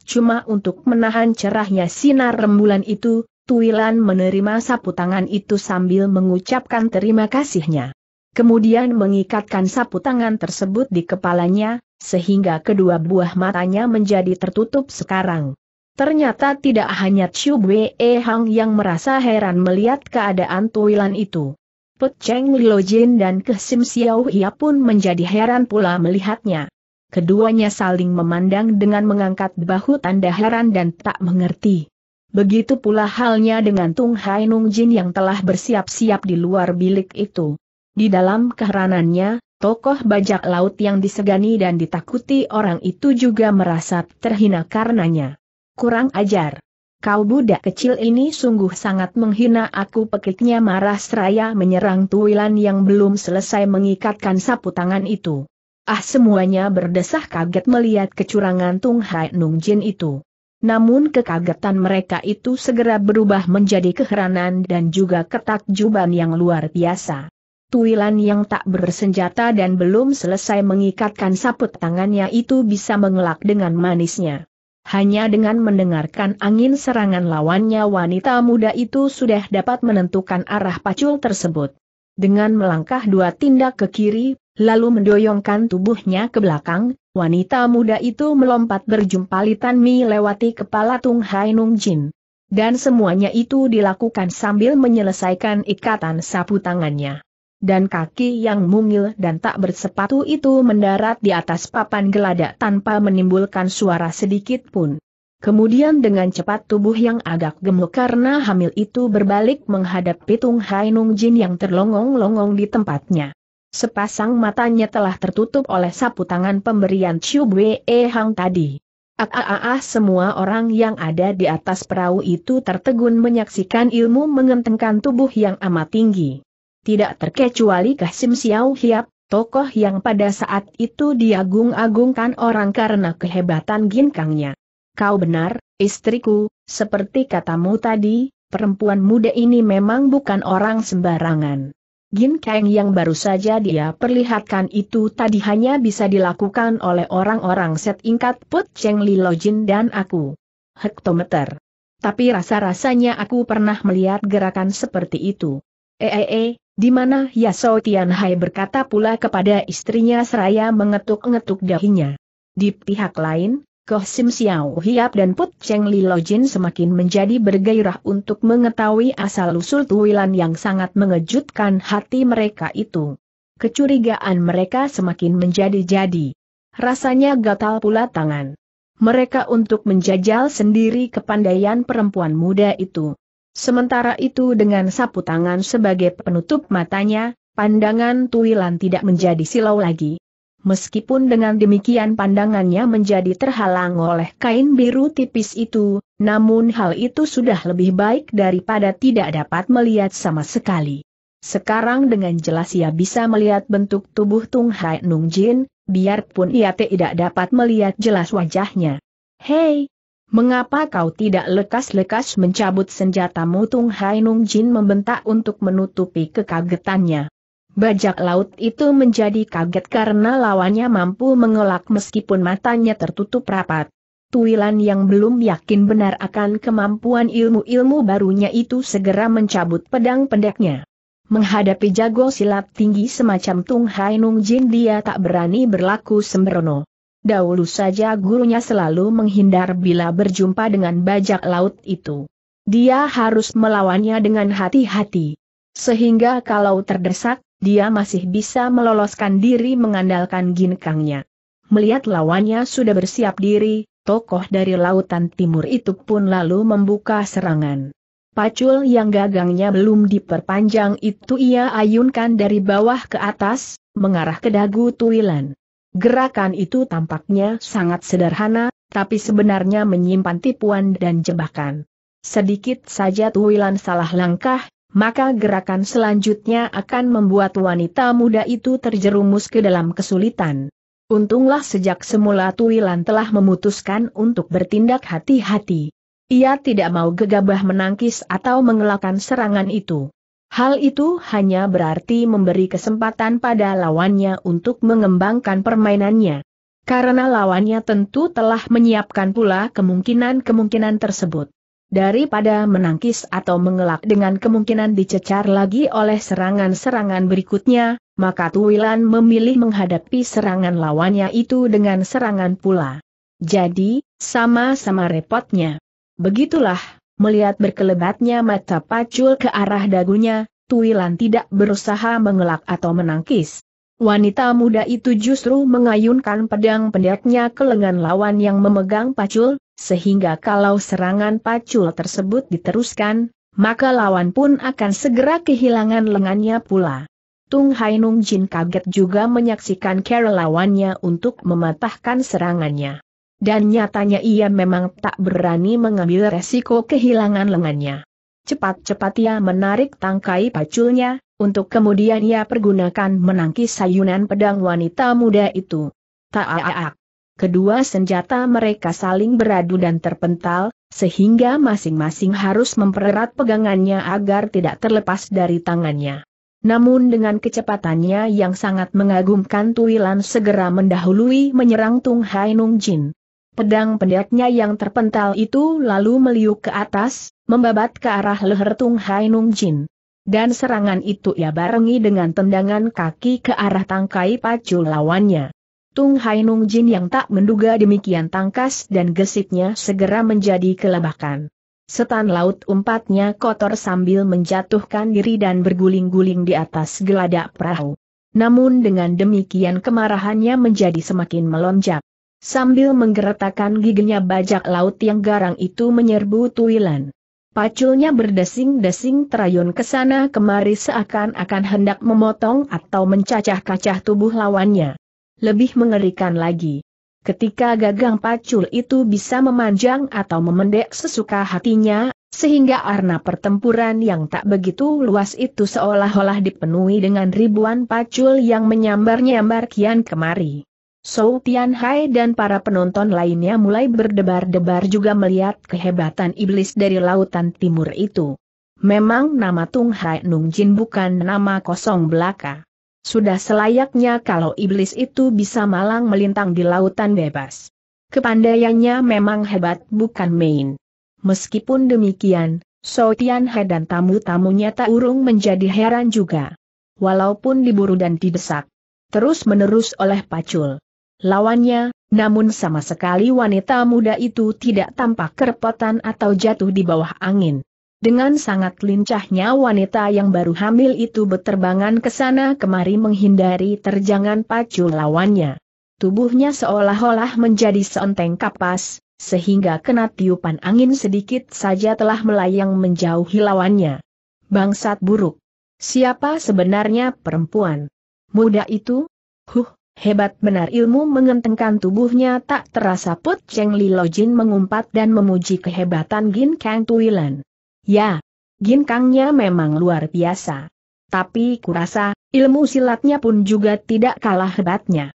Cuma untuk menahan cerahnya sinar rembulan itu, Tuilan menerima sapu tangan itu sambil mengucapkan terima kasihnya. Kemudian mengikatkan sapu tangan tersebut di kepalanya, sehingga kedua buah matanya menjadi tertutup sekarang. Ternyata tidak hanya Chu Wei Hang yang merasa heran melihat keadaan Tuilan itu. Put Cheng Milo Jin dan Ke Sim Xiao Hia pun menjadi heran pula melihatnya. Keduanya saling memandang dengan mengangkat bahu tanda heran dan tak mengerti. Begitu pula halnya dengan Tung Hai Nung Jin yang telah bersiap-siap di luar bilik itu. Di dalam keheranannya, tokoh bajak laut yang disegani dan ditakuti orang itu juga merasa terhina karenanya. Kurang ajar. Kau budak kecil ini sungguh sangat menghina aku pekiknya marah seraya menyerang Tuilan yang belum selesai mengikatkan sapu tangan itu. Ah semuanya berdesah kaget melihat kecurangan Tung Hai Nung Jin itu. Namun kekagetan mereka itu segera berubah menjadi keheranan dan juga ketakjuban yang luar biasa. Tuilan yang tak bersenjata dan belum selesai mengikatkan saput tangannya itu bisa mengelak dengan manisnya. Hanya dengan mendengarkan angin serangan lawannya wanita muda itu sudah dapat menentukan arah pacul tersebut. Dengan melangkah dua tindak ke kiri, lalu mendoyongkan tubuhnya ke belakang, wanita muda itu melompat berjumpalitan Mi lewati kepala Tung Hai Nung Jin. Dan semuanya itu dilakukan sambil menyelesaikan ikatan sapu tangannya dan kaki yang mungil dan tak bersepatu itu mendarat di atas papan geladak tanpa menimbulkan suara sedikit pun. Kemudian dengan cepat tubuh yang agak gemuk karena hamil itu berbalik menghadap Pitung Hainung Jin yang terlongong-longong di tempatnya. Sepasang matanya telah tertutup oleh sapu tangan pemberian Chiu Wei Hang tadi. Aaah ah, ah, ah, semua orang yang ada di atas perahu itu tertegun menyaksikan ilmu mengentengkan tubuh yang amat tinggi tidak terkecuali Kasim Xiao Hiap, tokoh yang pada saat itu diagung-agungkan orang karena kehebatan ginkangnya. Kau benar, istriku, seperti katamu tadi, perempuan muda ini memang bukan orang sembarangan. Ginkang yang baru saja dia perlihatkan itu tadi hanya bisa dilakukan oleh orang-orang set ingkat Put Cheng Li Jin dan aku. Hektometer. Tapi rasa-rasanya aku pernah melihat gerakan seperti itu. Eee, eh, eh, eh. Di mana Yasou Tianhai berkata pula kepada istrinya seraya mengetuk-ngetuk dahinya. Di pihak lain, Koh Sim Xiao Hiap dan Put Cheng Li Lojin semakin menjadi bergairah untuk mengetahui asal-usul tuwilan yang sangat mengejutkan hati mereka itu. Kecurigaan mereka semakin menjadi-jadi. Rasanya gatal pula tangan mereka untuk menjajal sendiri kepandaian perempuan muda itu. Sementara itu dengan sapu tangan sebagai penutup matanya, pandangan Tuilan tidak menjadi silau lagi. Meskipun dengan demikian pandangannya menjadi terhalang oleh kain biru tipis itu, namun hal itu sudah lebih baik daripada tidak dapat melihat sama sekali. Sekarang dengan jelas ia bisa melihat bentuk tubuh Tung Hai Nung Jin, biarpun ia tidak dapat melihat jelas wajahnya. Hei, Mengapa kau tidak lekas-lekas mencabut senjatamu Tung Hai Nung Jin membentak untuk menutupi kekagetannya. Bajak laut itu menjadi kaget karena lawannya mampu mengelak meskipun matanya tertutup rapat. Tuilan yang belum yakin benar akan kemampuan ilmu-ilmu barunya itu segera mencabut pedang pendeknya. Menghadapi jago silat tinggi semacam Tung Hai Nung Jin dia tak berani berlaku sembrono dahulu saja gurunya selalu menghindar bila berjumpa dengan bajak laut itu. Dia harus melawannya dengan hati-hati. Sehingga kalau terdesak, dia masih bisa meloloskan diri mengandalkan ginkangnya. Melihat lawannya sudah bersiap diri, tokoh dari lautan timur itu pun lalu membuka serangan. Pacul yang gagangnya belum diperpanjang itu ia ayunkan dari bawah ke atas, mengarah ke dagu Tuilan. Gerakan itu tampaknya sangat sederhana, tapi sebenarnya menyimpan tipuan dan jebakan. Sedikit saja Tuwilan salah langkah, maka gerakan selanjutnya akan membuat wanita muda itu terjerumus ke dalam kesulitan. Untunglah sejak semula Tuwilan telah memutuskan untuk bertindak hati-hati. Ia tidak mau gegabah menangkis atau mengelakkan serangan itu. Hal itu hanya berarti memberi kesempatan pada lawannya untuk mengembangkan permainannya. Karena lawannya tentu telah menyiapkan pula kemungkinan-kemungkinan tersebut. Daripada menangkis atau mengelak dengan kemungkinan dicecar lagi oleh serangan-serangan berikutnya, maka Tuwilan memilih menghadapi serangan lawannya itu dengan serangan pula. Jadi, sama-sama repotnya. Begitulah, Melihat berkelebatnya mata pacul ke arah dagunya, Tuilan tidak berusaha mengelak atau menangkis. Wanita muda itu justru mengayunkan pedang pendeknya ke lengan lawan yang memegang pacul, sehingga kalau serangan pacul tersebut diteruskan, maka lawan pun akan segera kehilangan lengannya pula. Tung Hainung Jin kaget juga menyaksikan cara lawannya untuk mematahkan serangannya dan nyatanya ia memang tak berani mengambil resiko kehilangan lengannya. Cepat-cepat ia menarik tangkai paculnya, untuk kemudian ia pergunakan menangkis sayunan pedang wanita muda itu. Taaak. Kedua senjata mereka saling beradu dan terpental, sehingga masing-masing harus mempererat pegangannya agar tidak terlepas dari tangannya. Namun dengan kecepatannya yang sangat mengagumkan Tuilan segera mendahului menyerang Tung Hai Nung Jin. Pedang pendeknya yang terpental itu lalu meliuk ke atas, membabat ke arah leher Tung Hai Nung Jin. Dan serangan itu ia barengi dengan tendangan kaki ke arah tangkai pacu lawannya. Tung Hai Nung Jin yang tak menduga demikian tangkas dan gesitnya segera menjadi kelebakan. Setan laut umpatnya kotor sambil menjatuhkan diri dan berguling-guling di atas geladak perahu. Namun dengan demikian kemarahannya menjadi semakin melonjak. Sambil menggeretakan giginya bajak laut yang garang itu menyerbu Tuilan. Paculnya berdesing-desing terayun ke sana kemari seakan-akan hendak memotong atau mencacah kacah tubuh lawannya. Lebih mengerikan lagi. Ketika gagang pacul itu bisa memanjang atau memendek sesuka hatinya, sehingga arna pertempuran yang tak begitu luas itu seolah-olah dipenuhi dengan ribuan pacul yang menyambar-nyambar kian kemari. Sou Tianhai dan para penonton lainnya mulai berdebar-debar juga melihat kehebatan iblis dari lautan timur itu. Memang nama Tung Hai Nung Jin bukan nama kosong belaka. Sudah selayaknya kalau iblis itu bisa malang melintang di lautan bebas. Kepandaiannya memang hebat bukan main. Meskipun demikian, So Tianhai dan tamu-tamunya tak urung menjadi heran juga. Walaupun diburu dan didesak. Terus menerus oleh pacul lawannya, namun sama sekali wanita muda itu tidak tampak kerepotan atau jatuh di bawah angin. Dengan sangat lincahnya wanita yang baru hamil itu beterbangan ke sana kemari menghindari terjangan pacu lawannya. Tubuhnya seolah-olah menjadi seenteng kapas, sehingga kena tiupan angin sedikit saja telah melayang menjauhi lawannya. Bangsat buruk. Siapa sebenarnya perempuan? Muda itu? Huh, Hebat benar ilmu mengentengkan tubuhnya tak terasa Put Cheng Li Lo Jin mengumpat dan memuji kehebatan Gin Kang Tuilan. Ya, Gin Kangnya memang luar biasa. Tapi kurasa, ilmu silatnya pun juga tidak kalah hebatnya.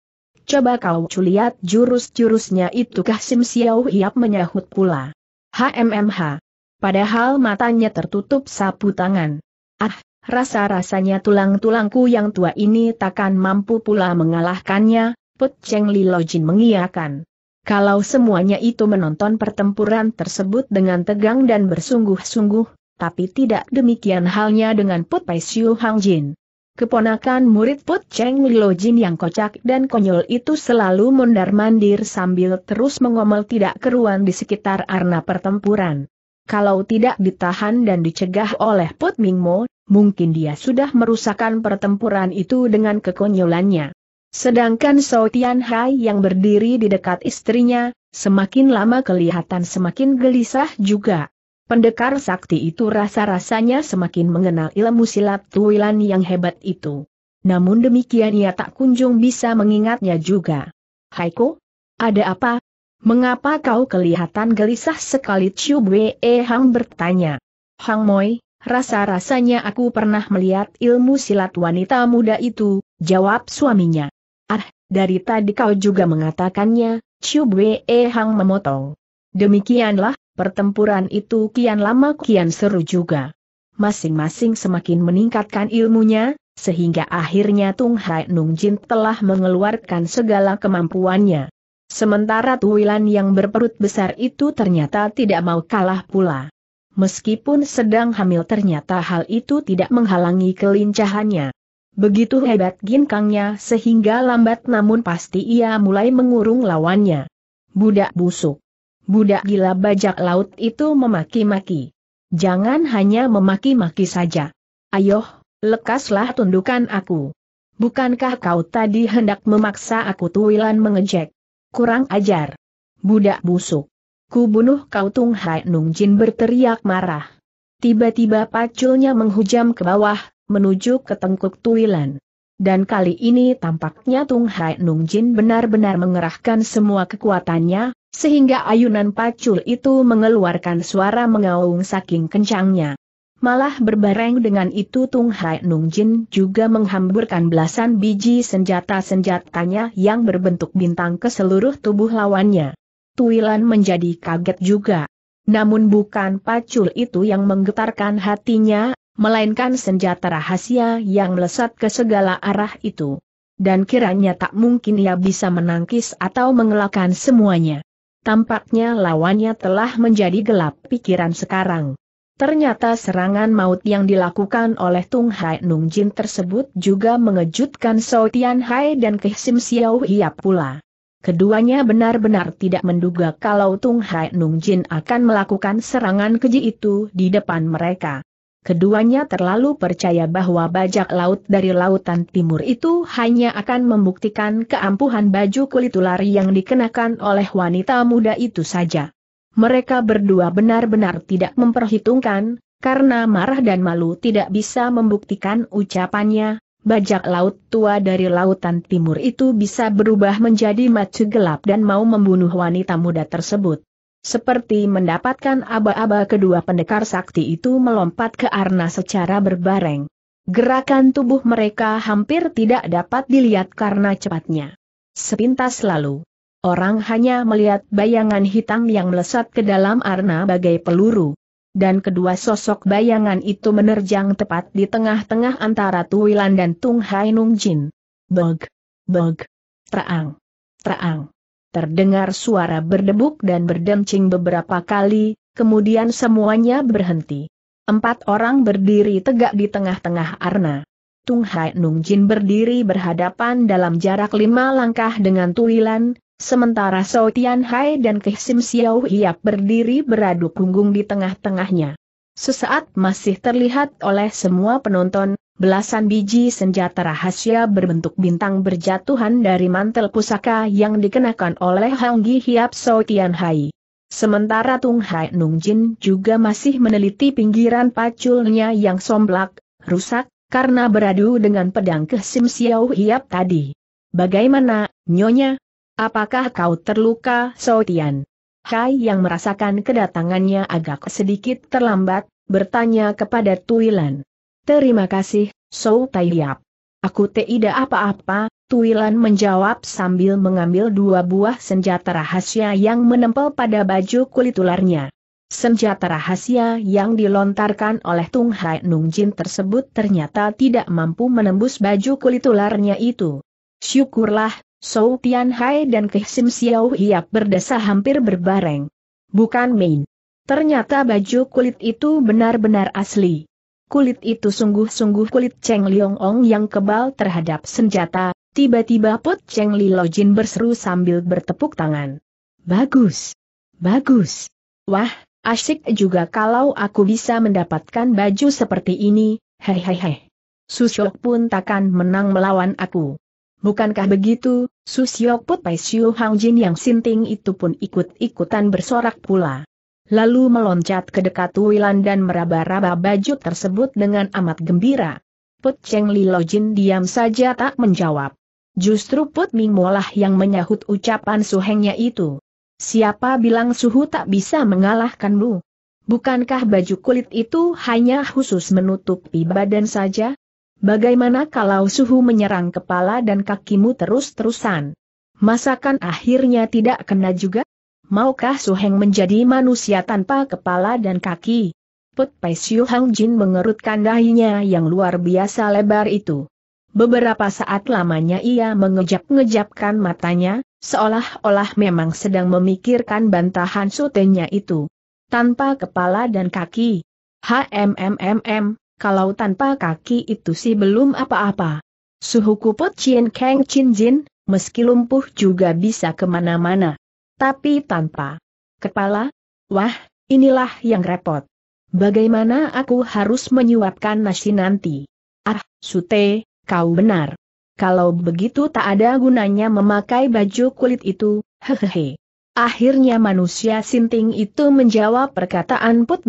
Coba kau culiat jurus-jurusnya itu kah Sim Xiao Hiap menyahut pula. HMMH. Padahal matanya tertutup sapu tangan. Ah, Rasa-rasanya tulang-tulangku yang tua ini takkan mampu pula mengalahkannya, Put Cheng Li Jin mengiakan. Kalau semuanya itu menonton pertempuran tersebut dengan tegang dan bersungguh-sungguh, tapi tidak demikian halnya dengan Put Pai Siu Hang Jin. Keponakan murid Put Cheng Li Jin yang kocak dan konyol itu selalu mondar-mandir sambil terus mengomel tidak keruan di sekitar arena pertempuran. Kalau tidak ditahan dan dicegah oleh Put Ming Mo mungkin dia sudah merusakkan pertempuran itu dengan kekonyolannya. Sedangkan Sao Tian Hai yang berdiri di dekat istrinya, semakin lama kelihatan semakin gelisah juga. Pendekar sakti itu rasa-rasanya semakin mengenal ilmu silat tuilan yang hebat itu. Namun demikian ia tak kunjung bisa mengingatnya juga. Haiko, ada apa? Mengapa kau kelihatan gelisah sekali Chiu Bwe Hang bertanya. Hang Moi, Rasa-rasanya aku pernah melihat ilmu silat wanita muda itu, jawab suaminya. Ah, dari tadi kau juga mengatakannya, Chiu Bwe Hang memotong. Demikianlah, pertempuran itu kian lama kian seru juga. Masing-masing semakin meningkatkan ilmunya, sehingga akhirnya Tung Hai Nung Jin telah mengeluarkan segala kemampuannya. Sementara Tuwilan yang berperut besar itu ternyata tidak mau kalah pula. Meskipun sedang hamil ternyata hal itu tidak menghalangi kelincahannya. Begitu hebat ginkangnya sehingga lambat namun pasti ia mulai mengurung lawannya. Budak busuk. Budak gila bajak laut itu memaki-maki. Jangan hanya memaki-maki saja. Ayoh, lekaslah tundukan aku. Bukankah kau tadi hendak memaksa aku tuwilan mengejek? Kurang ajar. Budak busuk. Ku bunuh kau Tung Hai Nung Jin berteriak marah. Tiba-tiba paculnya menghujam ke bawah, menuju ke tengkuk Tuilan. Dan kali ini tampaknya Tung Hai Nung Jin benar-benar mengerahkan semua kekuatannya, sehingga ayunan pacul itu mengeluarkan suara mengaung saking kencangnya. Malah berbareng dengan itu Tung Hai Nung Jin juga menghamburkan belasan biji senjata-senjatanya yang berbentuk bintang ke seluruh tubuh lawannya. Tuilan menjadi kaget juga. Namun bukan pacul itu yang menggetarkan hatinya, melainkan senjata rahasia yang melesat ke segala arah itu. Dan kiranya tak mungkin ia bisa menangkis atau mengelakkan semuanya. Tampaknya lawannya telah menjadi gelap pikiran sekarang. Ternyata serangan maut yang dilakukan oleh Tung Hai Nung Jin tersebut juga mengejutkan Sao Tian Hai dan Keh Sim Xiao Hia pula. Keduanya benar-benar tidak menduga kalau Tung Hai Nung Jin akan melakukan serangan keji itu di depan mereka. Keduanya terlalu percaya bahwa bajak laut dari lautan timur itu hanya akan membuktikan keampuhan baju kulit ular yang dikenakan oleh wanita muda itu saja. Mereka berdua benar-benar tidak memperhitungkan, karena marah dan malu tidak bisa membuktikan ucapannya, bajak laut tua dari lautan timur itu bisa berubah menjadi macu gelap dan mau membunuh wanita muda tersebut. Seperti mendapatkan aba-aba kedua pendekar sakti itu melompat ke Arna secara berbareng. Gerakan tubuh mereka hampir tidak dapat dilihat karena cepatnya. Sepintas lalu, orang hanya melihat bayangan hitam yang melesat ke dalam Arna bagai peluru dan kedua sosok bayangan itu menerjang tepat di tengah-tengah antara Tuwilan dan Tung Hai Nung Jin. Beg, beg, terang, terang. Terdengar suara berdebuk dan berdencing beberapa kali, kemudian semuanya berhenti. Empat orang berdiri tegak di tengah-tengah arna. Tung Hai Nung Jin berdiri berhadapan dalam jarak lima langkah dengan Tuwilan, Sementara Sou Tian Hai dan Kehsim Xiao Hiap berdiri beradu punggung di tengah-tengahnya. Sesaat masih terlihat oleh semua penonton, belasan biji senjata rahasia berbentuk bintang berjatuhan dari mantel pusaka yang dikenakan oleh Hang Gi Hiap Sou Tian Hai. Sementara Tung Hai Nung Jin juga masih meneliti pinggiran paculnya yang somblak, rusak, karena beradu dengan pedang Kehsim Xiao Hiap tadi. Bagaimana, Nyonya? Apakah kau terluka, Sotian? Kai yang merasakan kedatangannya agak sedikit terlambat, bertanya kepada Tuilan. Terima kasih, So Taiyap. Aku tidak apa-apa, Tuilan menjawab sambil mengambil dua buah senjata rahasia yang menempel pada baju kulit ularnya. Senjata rahasia yang dilontarkan oleh Tung Hai Nung Jin tersebut ternyata tidak mampu menembus baju kulit ularnya itu. Syukurlah, Sou Tianhai dan Kehsim Xiao Hiap berdesa hampir berbareng. Bukan main. Ternyata baju kulit itu benar-benar asli. Kulit itu sungguh-sungguh kulit Cheng Liong Ong yang kebal terhadap senjata, tiba-tiba Pot Cheng Li Lo Jin berseru sambil bertepuk tangan. Bagus! Bagus! Wah, asyik juga kalau aku bisa mendapatkan baju seperti ini, Hei hei hehehe. Susyok pun takkan menang melawan aku. Bukankah begitu, Susiok Put Pai Siu Hang Jin yang sinting itu pun ikut-ikutan bersorak pula. Lalu meloncat ke dekat Wilan dan meraba-raba baju tersebut dengan amat gembira. Put Cheng Li Lo Jin diam saja tak menjawab. Justru Put Ming Molah yang menyahut ucapan suhengnya itu. Siapa bilang suhu tak bisa mengalahkanmu? Bukankah baju kulit itu hanya khusus menutupi badan saja? Bagaimana kalau suhu menyerang kepala dan kakimu terus-terusan? Masakan akhirnya tidak kena juga? Maukah Suheng menjadi manusia tanpa kepala dan kaki? Put Pai Siu Hang Jin mengerutkan dahinya yang luar biasa lebar itu. Beberapa saat lamanya ia mengejap-ngejapkan matanya, seolah-olah memang sedang memikirkan bantahan sutenya itu. Tanpa kepala dan kaki. HMMMM, kalau tanpa kaki itu sih belum apa-apa. Suhu kuput Cien Kang Chin Jin, meski lumpuh juga bisa kemana-mana. Tapi tanpa kepala, wah, inilah yang repot. Bagaimana aku harus menyuapkan nasi nanti? Ah, Sute, kau benar. Kalau begitu tak ada gunanya memakai baju kulit itu, hehehe. Akhirnya manusia sinting itu menjawab perkataan Put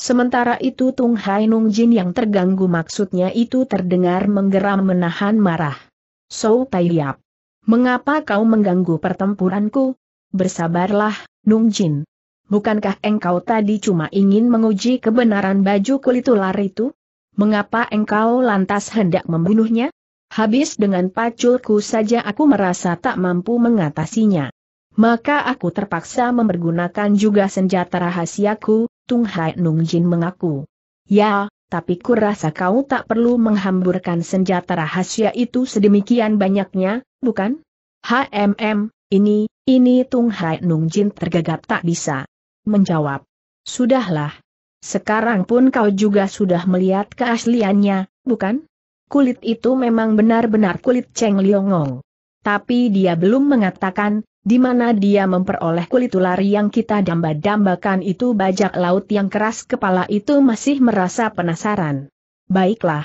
Sementara itu Tung Hai Nung Jin yang terganggu maksudnya itu terdengar menggeram menahan marah. So Tai Yap. Mengapa kau mengganggu pertempuranku? Bersabarlah, Nung Jin. Bukankah engkau tadi cuma ingin menguji kebenaran baju kulit ular itu? Mengapa engkau lantas hendak membunuhnya? Habis dengan paculku saja aku merasa tak mampu mengatasinya. Maka aku terpaksa mempergunakan juga senjata rahasiaku, Tung Hai Nung Jin mengaku. Ya, tapi kurasa kau tak perlu menghamburkan senjata rahasia itu sedemikian banyaknya, bukan? HMM, ini, ini Tung Hai Nung Jin tergagap tak bisa. Menjawab. Sudahlah. Sekarang pun kau juga sudah melihat keasliannya, bukan? Kulit itu memang benar-benar kulit Cheng Liongong tapi dia belum mengatakan, di mana dia memperoleh kulit ular yang kita damba-dambakan itu bajak laut yang keras kepala itu masih merasa penasaran. Baiklah.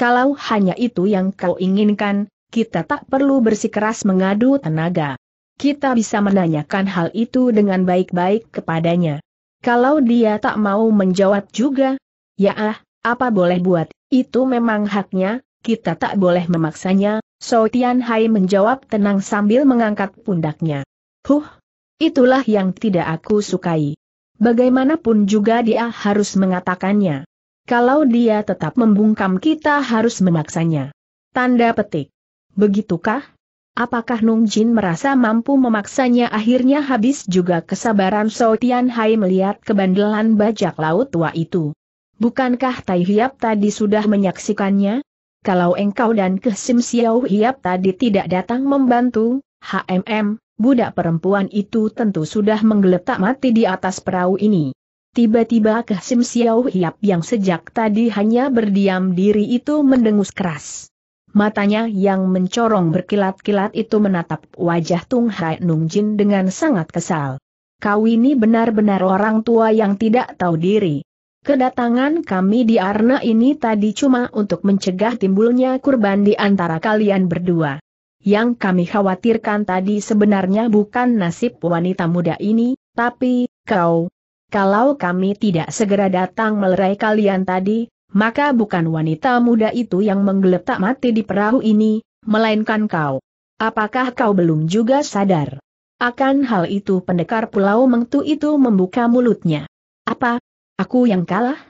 Kalau hanya itu yang kau inginkan, kita tak perlu bersikeras mengadu tenaga. Kita bisa menanyakan hal itu dengan baik-baik kepadanya. Kalau dia tak mau menjawab juga, ya ah, apa boleh buat, itu memang haknya, kita tak boleh memaksanya, So Tian Hai menjawab tenang sambil mengangkat pundaknya. Huh, itulah yang tidak aku sukai. Bagaimanapun juga dia harus mengatakannya. Kalau dia tetap membungkam kita harus memaksanya. Tanda petik. Begitukah? Apakah Nung Jin merasa mampu memaksanya akhirnya habis juga kesabaran So Tian Hai melihat kebandelan bajak laut tua itu. Bukankah Tai Hiap tadi sudah menyaksikannya? Kalau engkau dan Kesim Xiao Hiap tadi tidak datang membantu, HMM, budak perempuan itu tentu sudah menggeletak mati di atas perahu ini. Tiba-tiba Kesim Xiao Hiap yang sejak tadi hanya berdiam diri itu mendengus keras. Matanya yang mencorong berkilat-kilat itu menatap wajah Tung Hai Nung Jin dengan sangat kesal. Kau ini benar-benar orang tua yang tidak tahu diri. Kedatangan kami di Arna ini tadi cuma untuk mencegah timbulnya kurban di antara kalian berdua. Yang kami khawatirkan tadi sebenarnya bukan nasib wanita muda ini, tapi, kau. Kalau kami tidak segera datang melerai kalian tadi, maka bukan wanita muda itu yang menggeletak mati di perahu ini, melainkan kau. Apakah kau belum juga sadar? Akan hal itu pendekar pulau mengtu itu membuka mulutnya. Apa, Aku yang kalah?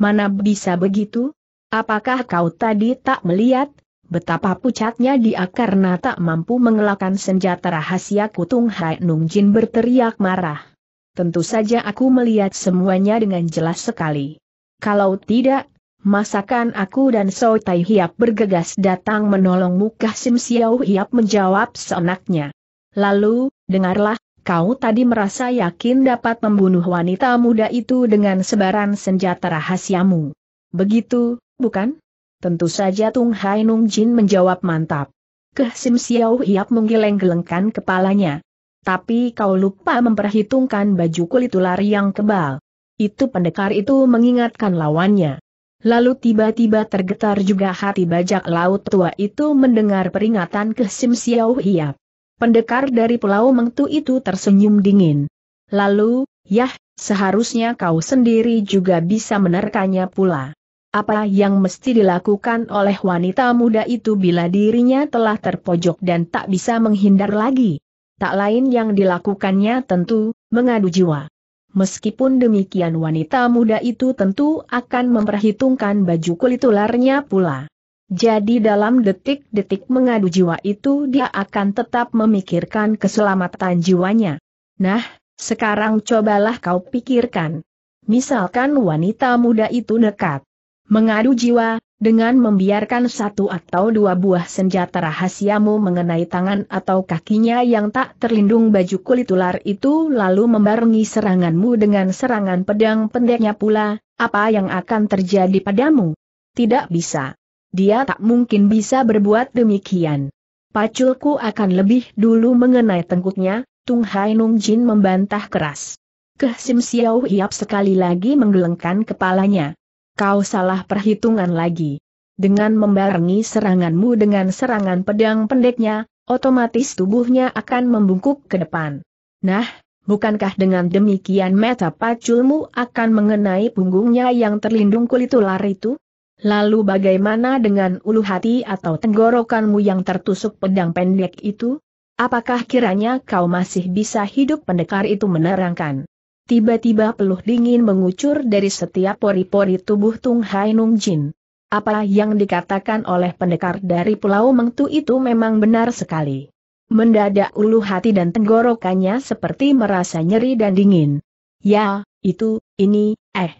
Mana bisa begitu? Apakah kau tadi tak melihat, betapa pucatnya dia karena tak mampu mengelakkan senjata rahasia kutung Hai Nung Jin berteriak marah. Tentu saja aku melihat semuanya dengan jelas sekali. Kalau tidak, masakan aku dan So Tai Hiap bergegas datang menolong Kah Sim Siau Hiap menjawab seenaknya. Lalu, dengarlah, kau tadi merasa yakin dapat membunuh wanita muda itu dengan sebaran senjata rahasiamu. Begitu, bukan? Tentu saja Tung Hai Nung Jin menjawab mantap. Keh Sim Xiao Hiap menggeleng-gelengkan kepalanya. Tapi kau lupa memperhitungkan baju kulit ular yang kebal. Itu pendekar itu mengingatkan lawannya. Lalu tiba-tiba tergetar juga hati bajak laut tua itu mendengar peringatan Keh Sim Xiao Hiap. Pendekar dari Pulau Mengtu itu tersenyum dingin. Lalu, yah, seharusnya kau sendiri juga bisa menerkanya pula. Apa yang mesti dilakukan oleh wanita muda itu bila dirinya telah terpojok dan tak bisa menghindar lagi? Tak lain yang dilakukannya tentu, mengadu jiwa. Meskipun demikian wanita muda itu tentu akan memperhitungkan baju kulit ularnya pula. Jadi dalam detik-detik mengadu jiwa itu dia akan tetap memikirkan keselamatan jiwanya. Nah, sekarang cobalah kau pikirkan. Misalkan wanita muda itu dekat. Mengadu jiwa, dengan membiarkan satu atau dua buah senjata rahasiamu mengenai tangan atau kakinya yang tak terlindung baju kulit ular itu lalu membarengi seranganmu dengan serangan pedang pendeknya pula, apa yang akan terjadi padamu? Tidak bisa dia tak mungkin bisa berbuat demikian. Paculku akan lebih dulu mengenai tengkuknya, Tung Hai Nung Jin membantah keras. Keh Sim Xiao Hiap sekali lagi menggelengkan kepalanya. Kau salah perhitungan lagi. Dengan membarengi seranganmu dengan serangan pedang pendeknya, otomatis tubuhnya akan membungkuk ke depan. Nah, bukankah dengan demikian meta paculmu akan mengenai punggungnya yang terlindung kulit ular itu? Lalu bagaimana dengan ulu hati atau tenggorokanmu yang tertusuk pedang pendek itu? Apakah kiranya kau masih bisa hidup pendekar itu menerangkan? Tiba-tiba peluh dingin mengucur dari setiap pori-pori tubuh Tung Hai Nung Jin. Apa yang dikatakan oleh pendekar dari Pulau Mengtu itu memang benar sekali. Mendadak ulu hati dan tenggorokannya seperti merasa nyeri dan dingin. Ya, itu, ini, eh.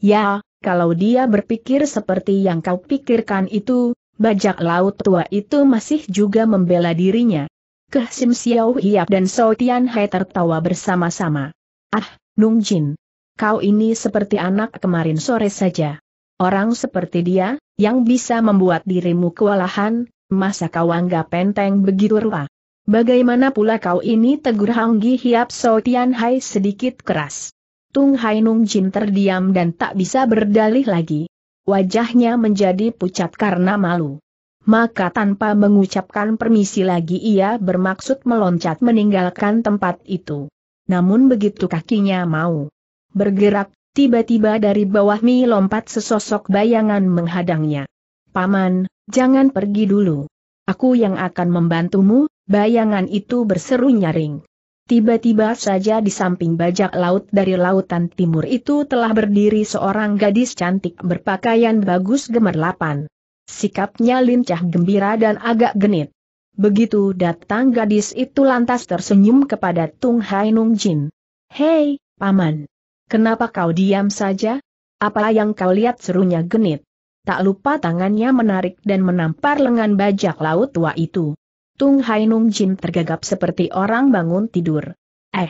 Ya, kalau dia berpikir seperti yang kau pikirkan itu, bajak laut tua itu masih juga membela dirinya. Keh Sim Xiao Hiap dan So Tian Hai tertawa bersama-sama. Ah, Nung Jin. Kau ini seperti anak kemarin sore saja. Orang seperti dia, yang bisa membuat dirimu kewalahan, masa kau anggap penteng begitu ruah. Bagaimana pula kau ini tegur Hanggi Hiap So Tian Hai sedikit keras. Tung Hai Nung Jin terdiam dan tak bisa berdalih lagi. Wajahnya menjadi pucat karena malu. Maka tanpa mengucapkan permisi lagi ia bermaksud meloncat meninggalkan tempat itu. Namun begitu kakinya mau bergerak, tiba-tiba dari bawah mi lompat sesosok bayangan menghadangnya. Paman, jangan pergi dulu. Aku yang akan membantumu, bayangan itu berseru nyaring. Tiba-tiba saja di samping bajak laut dari lautan timur itu telah berdiri seorang gadis cantik berpakaian bagus gemerlapan. Sikapnya lincah gembira dan agak genit. Begitu datang gadis itu lantas tersenyum kepada Tung Hai Nung Jin. Hei, Paman. Kenapa kau diam saja? Apa yang kau lihat serunya genit? Tak lupa tangannya menarik dan menampar lengan bajak laut tua itu. Tung Hainung Jin tergagap seperti orang bangun tidur. Eh,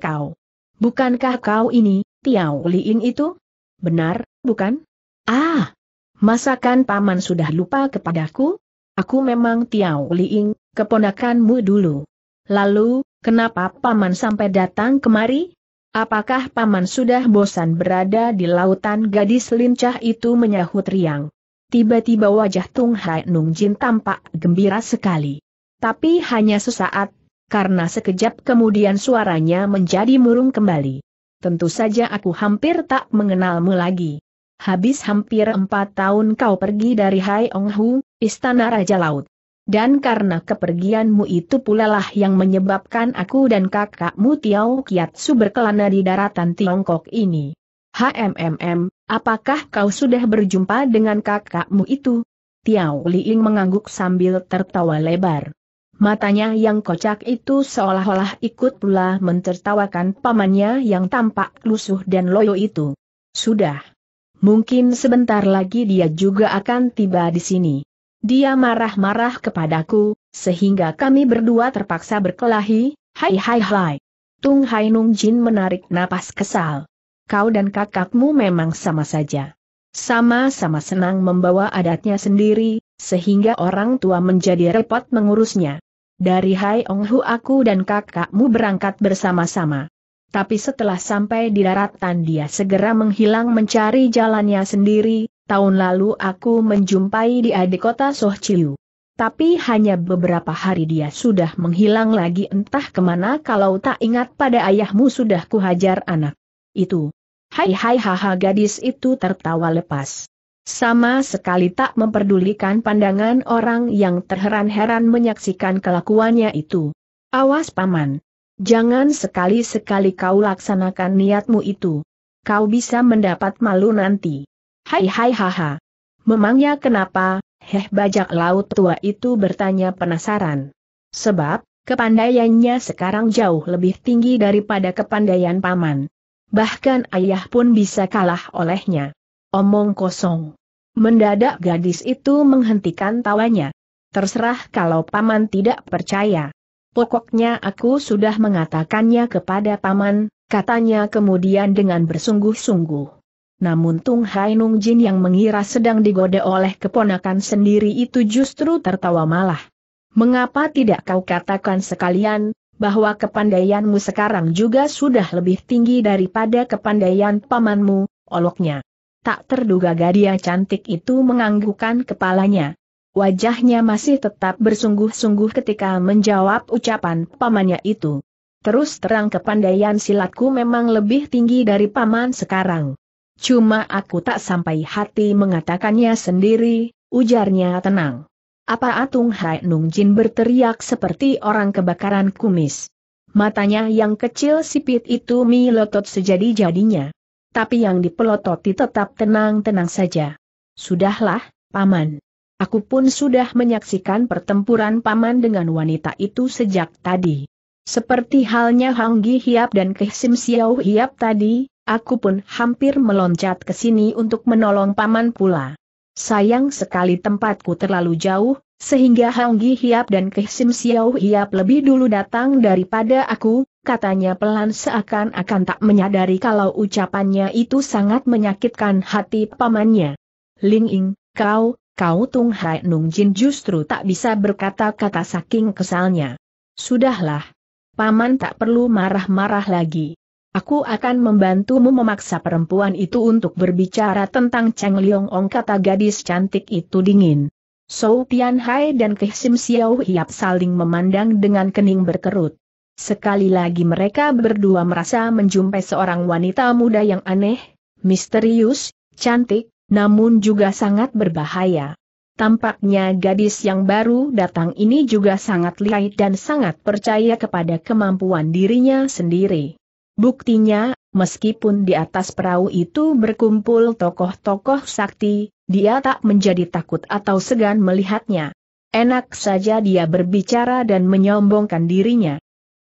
kau. Bukankah kau ini, Tiao Liing itu? Benar, bukan? Ah, masakan paman sudah lupa kepadaku? Aku memang Tiao Liing, keponakanmu dulu. Lalu, kenapa paman sampai datang kemari? Apakah paman sudah bosan berada di lautan gadis lincah itu menyahut riang? Tiba-tiba wajah Tung Hai Nung Jin tampak gembira sekali tapi hanya sesaat, karena sekejap kemudian suaranya menjadi murung kembali. Tentu saja aku hampir tak mengenalmu lagi. Habis hampir empat tahun kau pergi dari Hai Ong Hu, Istana Raja Laut. Dan karena kepergianmu itu pula lah yang menyebabkan aku dan kakakmu Tiao Kiatsu berkelana di daratan Tiongkok ini. HMMM, apakah kau sudah berjumpa dengan kakakmu itu? Tiao Liing mengangguk sambil tertawa lebar. Matanya yang kocak itu seolah-olah ikut pula mentertawakan pamannya yang tampak lusuh dan loyo itu. Sudah. Mungkin sebentar lagi dia juga akan tiba di sini. Dia marah-marah kepadaku, sehingga kami berdua terpaksa berkelahi, hai hai hai. Tung Hai Nung Jin menarik napas kesal. Kau dan kakakmu memang sama saja. Sama-sama senang membawa adatnya sendiri, sehingga orang tua menjadi repot mengurusnya. Dari Hai Ong Hu aku dan kakakmu berangkat bersama-sama. Tapi setelah sampai di daratan dia segera menghilang mencari jalannya sendiri, tahun lalu aku menjumpai di adik kota Chiu. Tapi hanya beberapa hari dia sudah menghilang lagi entah kemana kalau tak ingat pada ayahmu sudah kuhajar anak. Itu. Hai hai haha gadis itu tertawa lepas. Sama sekali tak memperdulikan pandangan orang yang terheran-heran menyaksikan kelakuannya itu. Awas paman. Jangan sekali-sekali kau laksanakan niatmu itu. Kau bisa mendapat malu nanti. Hai hai haha. Memangnya kenapa, heh bajak laut tua itu bertanya penasaran. Sebab, kepandaiannya sekarang jauh lebih tinggi daripada kepandaian paman. Bahkan ayah pun bisa kalah olehnya. Omong kosong. Mendadak gadis itu menghentikan tawanya. Terserah kalau paman tidak percaya. Pokoknya aku sudah mengatakannya kepada paman, katanya kemudian dengan bersungguh-sungguh. Namun Tung Hai Nung Jin yang mengira sedang digoda oleh keponakan sendiri itu justru tertawa malah. Mengapa tidak kau katakan sekalian, bahwa kepandaianmu sekarang juga sudah lebih tinggi daripada kepandaian pamanmu, oloknya. Tak terduga gadia cantik itu menganggukkan kepalanya. Wajahnya masih tetap bersungguh-sungguh ketika menjawab ucapan pamannya itu. Terus terang kepandaian silatku memang lebih tinggi dari paman sekarang. Cuma aku tak sampai hati mengatakannya sendiri, ujarnya tenang. Apa Atung Hai Nung Jin berteriak seperti orang kebakaran kumis. Matanya yang kecil sipit itu milotot sejadi-jadinya tapi yang dipelototi tetap tenang-tenang saja. Sudahlah, Paman. Aku pun sudah menyaksikan pertempuran Paman dengan wanita itu sejak tadi. Seperti halnya Hang Gi Hiap dan Kehsim Xiao Hiap tadi, aku pun hampir meloncat ke sini untuk menolong Paman pula. Sayang sekali tempatku terlalu jauh, sehingga Hang Gi Hiap dan Kehsim Xiao Hiap lebih dulu datang daripada aku, katanya pelan seakan-akan tak menyadari kalau ucapannya itu sangat menyakitkan hati pamannya. Ling Ying, kau, kau Tung Hai Nung Jin justru tak bisa berkata-kata saking kesalnya. Sudahlah. Paman tak perlu marah-marah lagi. Aku akan membantumu memaksa perempuan itu untuk berbicara tentang Cheng Liong Ong kata gadis cantik itu dingin. So Tian Hai dan Keh Sim Xiao Hiap saling memandang dengan kening berkerut. Sekali lagi mereka berdua merasa menjumpai seorang wanita muda yang aneh, misterius, cantik, namun juga sangat berbahaya. Tampaknya gadis yang baru datang ini juga sangat lihai dan sangat percaya kepada kemampuan dirinya sendiri. Buktinya, meskipun di atas perahu itu berkumpul tokoh-tokoh sakti, dia tak menjadi takut atau segan melihatnya. Enak saja dia berbicara dan menyombongkan dirinya.